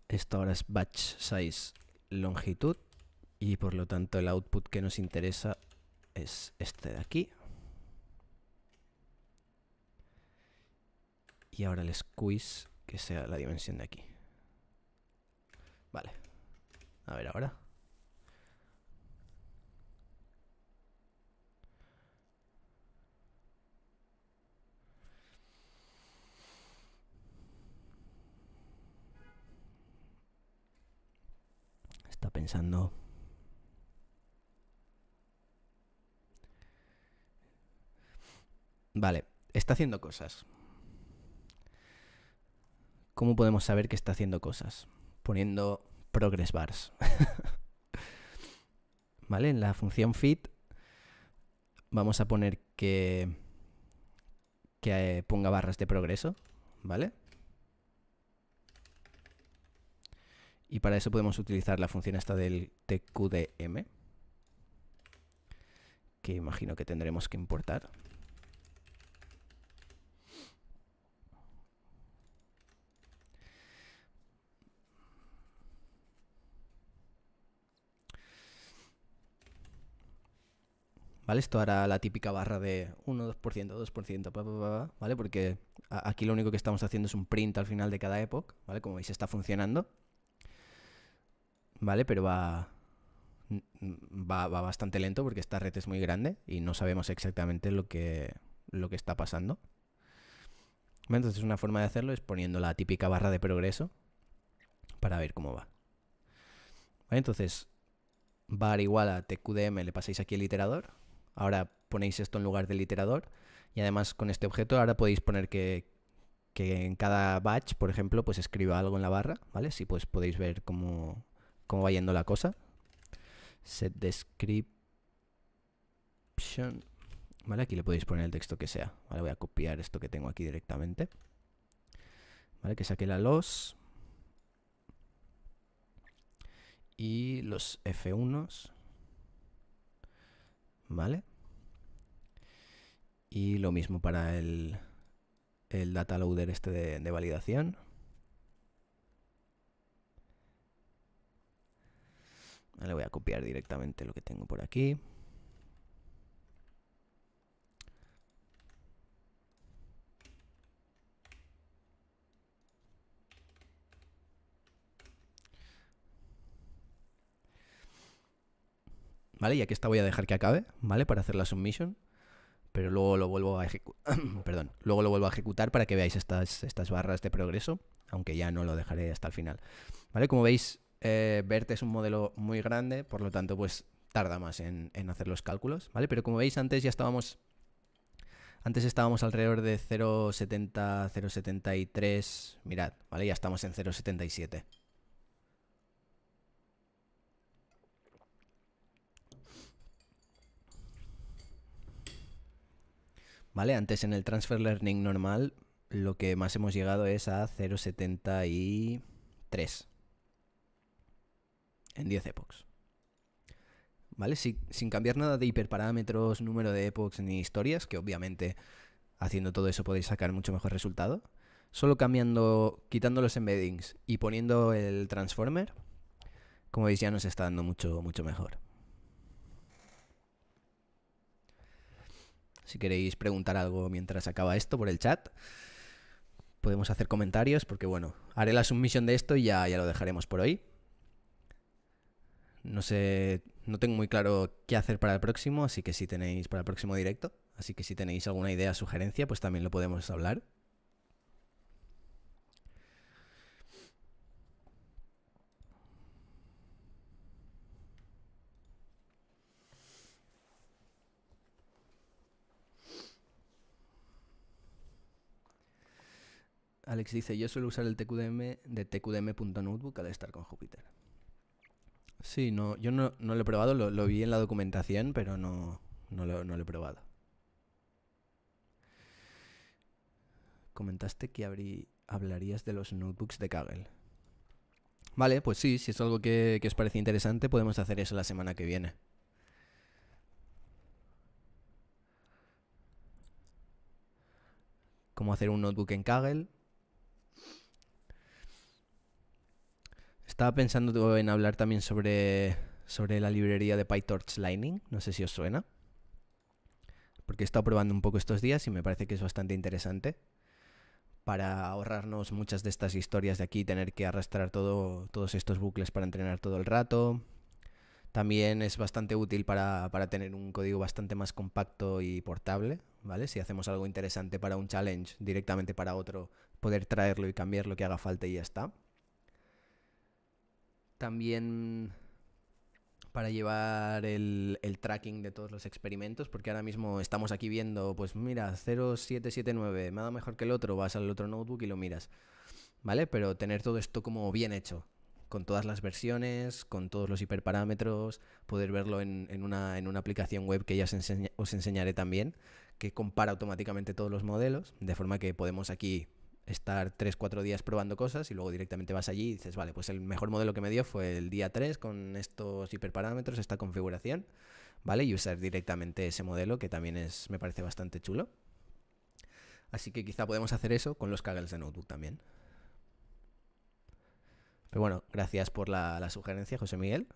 Esto ahora es batch size longitud y por lo tanto el output que nos interesa es este de aquí. Y ahora el squeeze que sea la dimensión de aquí. Vale. A ver ahora. Está pensando... Vale, está haciendo cosas. ¿Cómo podemos saber que está haciendo cosas? Poniendo progress bars. ¿Vale? En la función fit vamos a poner que, que eh, ponga barras de progreso, ¿vale? Y para eso podemos utilizar la función esta del tqdm, que imagino que tendremos que importar. Esto hará la típica barra de 1, 2%, 2%, ¿vale? Porque aquí lo único que estamos haciendo es un print al final de cada época, Como veis está funcionando, ¿vale? Pero mm, va, va, bastante lento porque esta red es muy grande y no sabemos exactamente lo que, lo que está pasando. Entonces una forma de hacerlo es poniendo la típica barra de progreso para ver cómo va. Entonces, var igual a tqdm, le pasáis aquí el iterador Ahora ponéis esto en lugar del iterador y además con este objeto ahora podéis poner que, en cada batch, por ejemplo, pues escriba algo en la barra, ¿vale? Si pues podéis ver cómo, va yendo la cosa. Set description, ¿vale? Aquí le podéis poner el texto que sea, ¿vale? Voy a copiar esto que tengo aquí directamente, ¿vale? Que saque la los y los F1s ¿vale? Y lo mismo para el, el data loader este de, validación. Le voy a copiar directamente lo que tengo por aquí. ¿vale? Y aquí esta voy a dejar que acabe, ¿vale? Para hacer la submission. Pero luego lo vuelvo a ejecutar. Perdón. Luego lo vuelvo a ejecutar para que veáis estas, estas barras de progreso. Aunque ya no lo dejaré hasta el final. ¿Vale? Como veis, eh, Verte es un modelo muy grande. Por lo tanto, pues tarda más en, hacer los cálculos. ¿Vale? Pero como veis, antes ya estábamos. Antes estábamos alrededor de 0.70, 0.73. Mirad, ¿vale? Ya estamos en 0.77. ¿vale? Antes en el Transfer Learning normal lo que más hemos llegado es a 0,73 en 10 epochs. ¿Vale? sin cambiar nada de hiperparámetros, número de epochs ni historias, que obviamente haciendo todo eso podéis sacar mucho mejor resultado. Solo cambiando, quitando los embeddings y poniendo el transformer, como veis ya nos está dando mucho, mucho mejor. Si queréis preguntar algo mientras acaba esto por el chat, podemos hacer comentarios porque bueno, haré la submisión de esto y ya, ya lo dejaremos por hoy. No sé, no tengo muy claro qué hacer para el próximo, así que si tenéis para el próximo directo, así que si tenéis alguna idea, sugerencia, pues también lo podemos hablar. Alex dice, yo suelo usar el TQDM de tqdm.notebook al estar con Jupyter. Sí, no, yo no, lo he probado, lo, vi en la documentación, pero no, lo, he probado. Comentaste que hablarías de los notebooks de Kaggle. Vale, pues sí, si es algo que, que os parece interesante, podemos hacer eso la semana que viene. Cómo hacer un notebook en Kaggle. Estaba pensando en hablar también sobre, sobre la librería de PyTorch Lightning. No sé si os suena. Porque he estado probando un poco estos días y me parece que es bastante interesante para ahorrarnos muchas de estas historias de aquí, tener que arrastrar todo, todos estos bucles para entrenar todo el rato. También es bastante útil para, tener un código bastante más compacto y portable, ¿vale? Si hacemos algo interesante para un challenge, directamente para otro, poder traerlo y cambiar lo que haga falta y ya está. También para llevar el, tracking de todos los experimentos, porque ahora mismo estamos aquí viendo, pues mira, 0779, me ha dado mejor que el otro, vas al otro notebook y lo miras, ¿vale? Pero tener todo esto como bien hecho, con todas las versiones, con todos los hiperparámetros, poder verlo en, una, aplicación web que ya os enseñaré también, que compara automáticamente todos los modelos, de forma que podemos aquí estar 3, 4 días probando cosas y luego directamente vas allí y dices, vale, pues el mejor modelo que me dio fue el día 3 con estos hiperparámetros, esta configuración, ¿vale? Y usar directamente ese modelo que también es, me parece bastante chulo. Así que quizá podemos hacer eso con los kaggles de Notebook también. Pero bueno, gracias por la, sugerencia, José Miguel.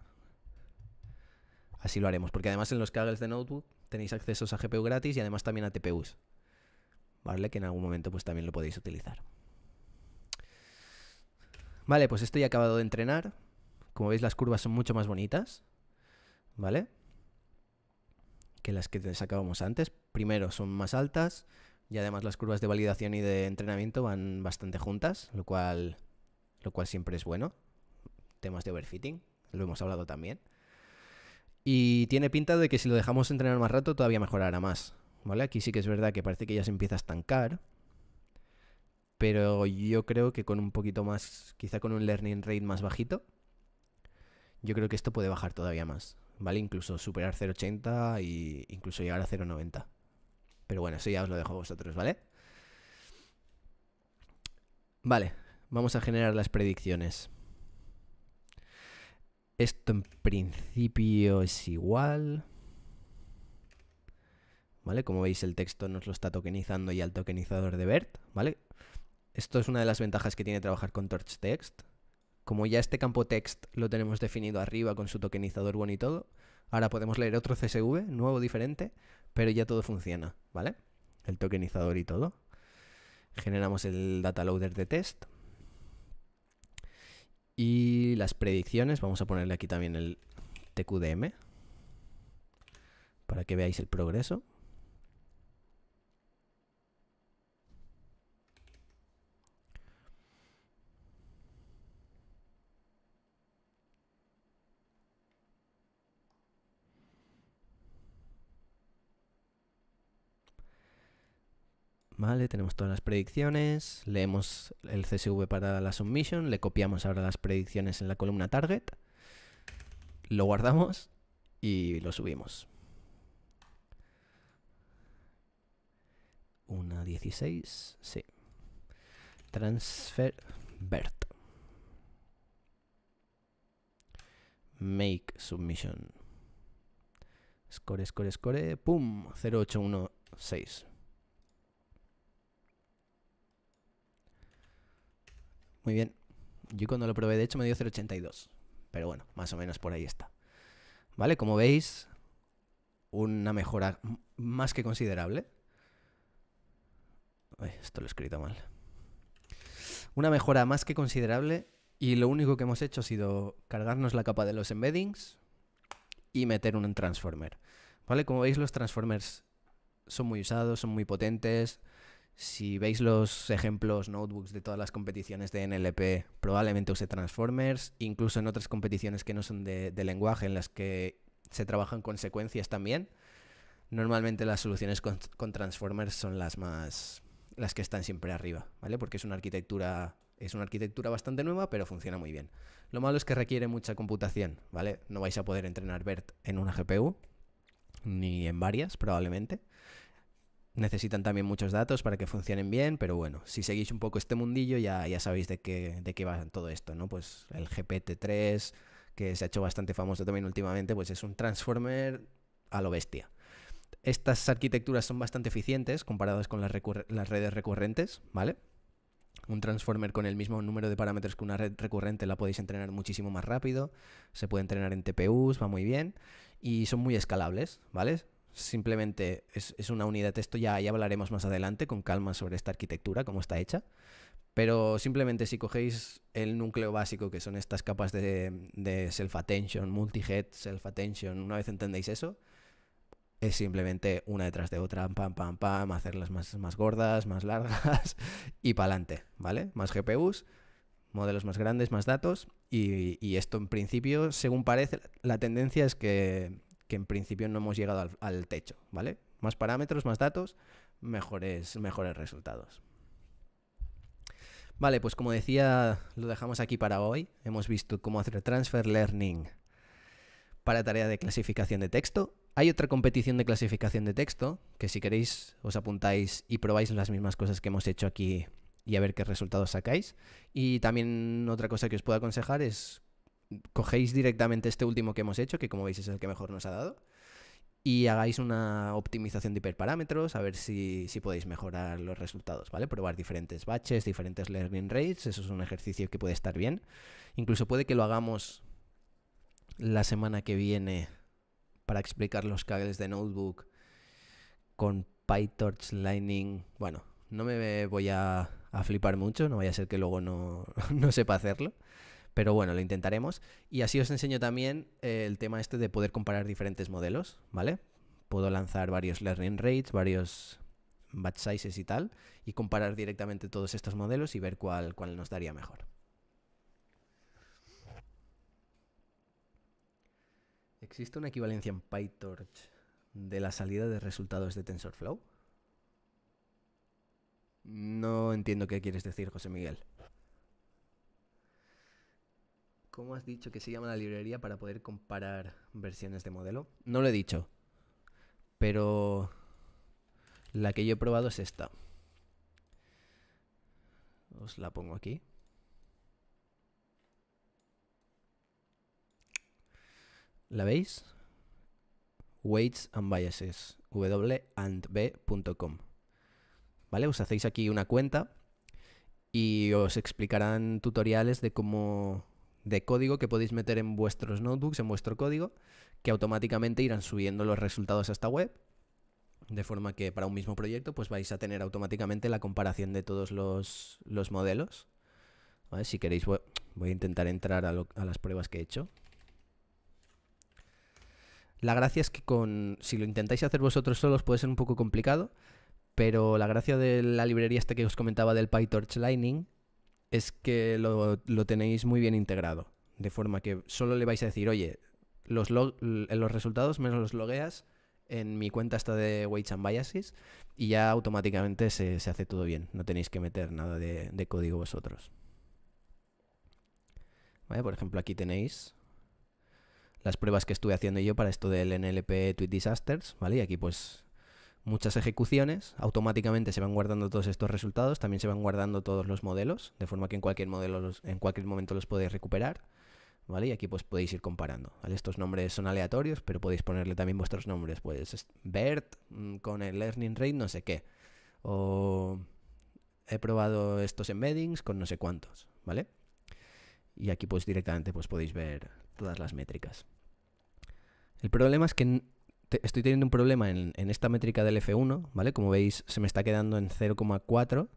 Así lo haremos, porque además en los kaggles de Notebook tenéis accesos a GPU gratis y además también a TPUs. Que en algún momento pues también lo podéis utilizar. Vale, pues esto he acabado de entrenar. Como veis las curvas son mucho más bonitas, ¿vale? Que las que sacábamos antes. Primero son más altas y además las curvas de validación y de entrenamiento van bastante juntas, lo cual, lo cual siempre es bueno. Temas de overfitting, lo hemos hablado también. Y tiene pinta de que si lo dejamos entrenar más rato todavía mejorará más. ¿vale? Aquí sí que es verdad que parece que ya se empieza a estancar, pero yo creo que con un poquito más, quizá con un learning rate más bajito, yo creo que esto puede bajar todavía más, ¿vale? Incluso superar 0.80 e incluso llegar a 0.90. Pero bueno, eso ya os lo dejo a vosotros, ¿vale? Vale, vamos a generar las predicciones. Esto en principio es igual. ¿vale? Como veis el texto nos lo está tokenizando ya el tokenizador de BERT, ¿vale? Esto es una de las ventajas que tiene trabajar con Torch Text. Como ya este campo text lo tenemos definido arriba con su tokenizador bueno y todo, ahora podemos leer otro CSV, nuevo, diferente, pero ya todo funciona, ¿vale? El tokenizador y todo. Generamos el data loader de test. Y las predicciones, vamos a ponerle aquí también el TQDM para que veáis el progreso. ¿vale? Tenemos todas las predicciones, leemos el CSV para la submission, le copiamos ahora las predicciones en la columna target, lo guardamos y lo subimos. Una 16, sí. Transfer BERT. Make submission. Score, score, score. ¡Pum! 0816. Muy bien. Yo cuando lo probé, de hecho, me dio 0,82. Pero bueno, más o menos por ahí está. ¿Vale? Como veis, una mejora más que considerable. esto lo he escrito mal. Una mejora más que considerable y lo único que hemos hecho ha sido cargarnos la capa de los embeddings y meter un transformer. ¿Vale? Como veis, los transformers son muy usados, son muy potentes, si veis los ejemplos notebooks de todas las competiciones de NLP, probablemente use Transformers, incluso en otras competiciones que no son de, lenguaje, en las que se trabajan secuencias también. Normalmente las soluciones con, con Transformers son las más. las que están siempre arriba, ¿vale? Porque es una arquitectura es una arquitectura bastante nueva, pero funciona muy bien. Lo malo es que requiere mucha computación, ¿vale? No vais a poder entrenar BERT en una GPU, ni en varias probablemente necesitan también muchos datos para que funcionen bien, pero bueno, si seguís un poco este mundillo ya, ya sabéis de qué, de qué va todo esto, ¿no? Pues el GPT-3, que se ha hecho bastante famoso también últimamente, pues es un transformer a lo bestia. Estas arquitecturas son bastante eficientes comparadas con las, las redes recurrentes, ¿vale? Un transformer con el mismo número de parámetros que una red recurrente la podéis entrenar muchísimo más rápido, se puede entrenar en TPUs, va muy bien, y son muy escalables, ¿vale? simplemente es, una unidad Esto ya, ya hablaremos más adelante con calma sobre esta arquitectura, cómo está hecha, pero simplemente si cogéis el núcleo básico, que son estas capas de, self-attention, multi-head, self-attention, una vez entendéis eso, es simplemente una detrás de otra, pam, pam, pam, hacerlas más, más gordas, más largas y para adelante, ¿vale? Más GPUs, modelos más grandes, más datos y, y esto en principio, según parece, la tendencia es que que en principio no hemos llegado al, techo, ¿vale? Más parámetros, más datos, mejores, mejores resultados. Vale, pues como decía, lo dejamos aquí para hoy. Hemos visto cómo hacer transfer learning para tarea de clasificación de texto. Hay otra competición de clasificación de texto que si queréis os apuntáis y probáis las mismas cosas que hemos hecho aquí y a ver qué resultados sacáis. Y también otra cosa que os puedo aconsejar es cogéis directamente este último que hemos hecho, que como veis es el que mejor nos ha dado, y hagáis una optimización de hiperparámetros, a ver si, si podéis mejorar los resultados, ¿vale? Probar diferentes batches, diferentes learning rates, eso es un ejercicio que puede estar bien. Incluso puede que lo hagamos la semana que viene para explicar los cables de notebook con PyTorch Lightning. Bueno, no me voy a, flipar mucho, no vaya a ser que luego no, no sepa hacerlo. Pero bueno, lo intentaremos. Y así os enseño también eh, el tema este de poder comparar diferentes modelos, ¿vale? Puedo lanzar varios learning rates, varios batch sizes y tal, y comparar directamente todos estos modelos y ver cuál, cuál nos daría mejor. ¿Existe una equivalencia en PyTorch de la salida de resultados de TensorFlow? No entiendo qué quieres decir, José Miguel. ¿Cómo has dicho que se llama la librería para poder comparar versiones de modelo? No lo he dicho. Pero la que yo he probado es esta. Os la pongo aquí. ¿La veis? Weights and Biases, wandb.com. ¿Vale? Os hacéis aquí una cuenta y os explicarán tutoriales de cómo de código que podéis meter en vuestros notebooks, en vuestro código, que automáticamente irán subiendo los resultados a esta web. De forma que para un mismo proyecto pues vais a tener automáticamente la comparación de todos los, modelos. Si queréis voy, a intentar entrar a, a las pruebas que he hecho. La gracia es que con si lo intentáis hacer vosotros solos puede ser un poco complicado, pero la gracia de la librería esta que os comentaba del PyTorch Lightning es que lo, tenéis muy bien integrado. De forma que solo le vais a decir, oye, los, los resultados menos los logueas en mi cuenta está de weights and biases y ya automáticamente se, hace todo bien. No tenéis que meter nada de, código vosotros. por ejemplo, aquí tenéis las pruebas que estuve haciendo yo para esto del NLP Tweet Disasters, ¿vale? Y aquí pues muchas ejecuciones, automáticamente se van guardando todos estos resultados, también se van guardando todos los modelos, de forma que en cualquier modelo en cualquier momento los podéis recuperar, ¿vale? Y aquí pues podéis ir comparando, Estos nombres son aleatorios, pero podéis ponerle también vuestros nombres, pues BERT mm, con el learning rate no sé qué, o he probado estos embeddings con no sé cuántos, ¿vale? Y aquí pues directamente pues podéis ver todas las métricas. El problema es que estoy teniendo un problema en, esta métrica del F1, ¿vale? Como veis, se me está quedando en 0,4,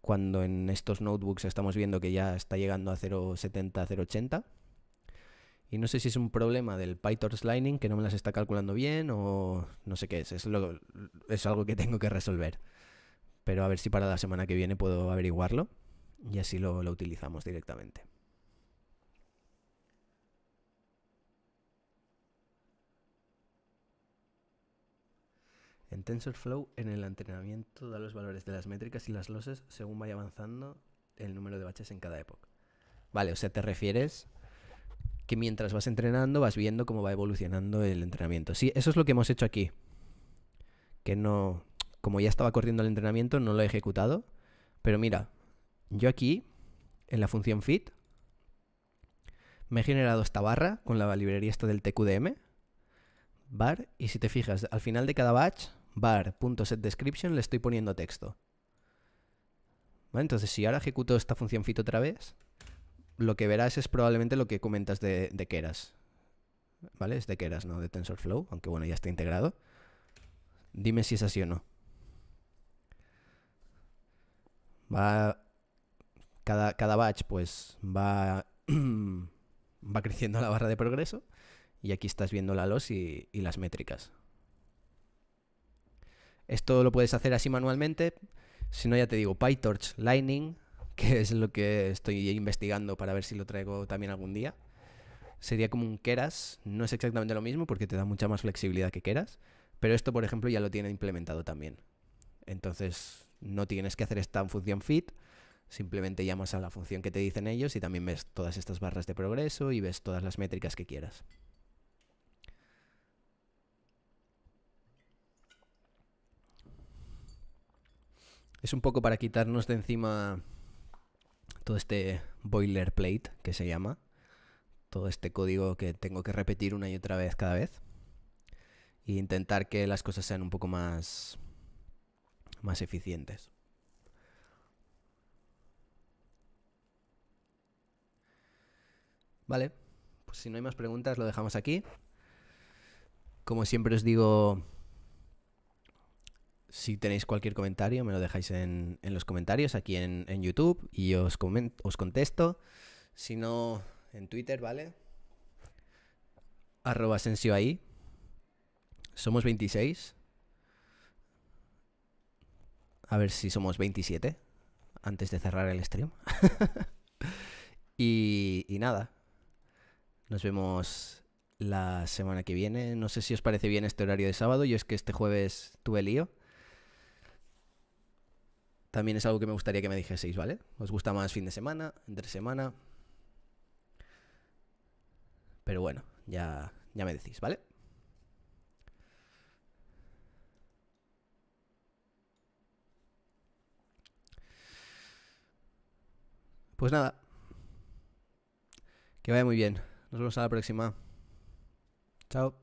cuando en estos notebooks estamos viendo que ya está llegando a 0,70, 0,80. Y no sé si es un problema del PyTorch Lightning que no me las está calculando bien o no sé qué es. Es, algo que tengo que resolver. Pero a ver si para la semana que viene puedo averiguarlo y así lo utilizamos directamente. En TensorFlow, en el entrenamiento da los valores de las métricas y las losses según vaya avanzando el número de baches en cada época. Vale, o sea, te refieres que mientras vas entrenando vas viendo cómo va evolucionando el entrenamiento. Sí, eso es lo que hemos hecho aquí. Que no, como ya estaba corriendo el entrenamiento, no lo he ejecutado. Pero mira, yo aquí, en la función fit, me he generado esta barra con la librería esta del TQDM, bar, y si te fijas, al final de cada batch bar.setDescription le estoy poniendo texto. Entonces, si ahora ejecuto esta función fit otra vez, lo que verás es probablemente lo que comentas de, de Keras. ¿Vale? Es de Keras, no de TensorFlow, aunque bueno, ya está integrado. Dime si es así o no. Va. Cada, cada batch, pues, va. va creciendo la barra de progreso. Y aquí estás viendo la LOS y las métricas. Esto lo puedes hacer así manualmente. Si no, ya te digo, PyTorch Lightning, que es lo que estoy investigando para ver si lo traigo también algún día. Sería como un Keras, no es exactamente lo mismo porque te da mucha más flexibilidad que Keras, pero esto, por ejemplo, ya lo tiene implementado también. Entonces, no tienes que hacer esta función fit, simplemente llamas a la función que te dicen ellos y también ves todas estas barras de progreso y ves todas las métricas que quieras. Es un poco para quitarnos de encima todo este boilerplate que se llama, todo este código que tengo que repetir una y otra vez cada vez e intentar que las cosas sean un poco más más eficientes. Vale, pues si no hay más preguntas lo dejamos aquí. Como siempre os digo, si tenéis cualquier comentario, me lo dejáis en, los comentarios aquí en, YouTube y os, os contesto. Si no, en Twitter, ¿vale? Arroba Sensio ahí. Somos 26. A ver si somos 27 antes de cerrar el stream. y, y nada. Nos vemos la semana que viene. No sé si os parece bien este horario de sábado. Yo es que este jueves tuve lío. También es algo que me gustaría que me dijeseis, ¿vale? ¿Os gusta más fin de semana, entre semana? Pero bueno, ya, ya me decís, ¿vale? Pues nada. Que vaya muy bien. Nos vemos a la próxima. Chao.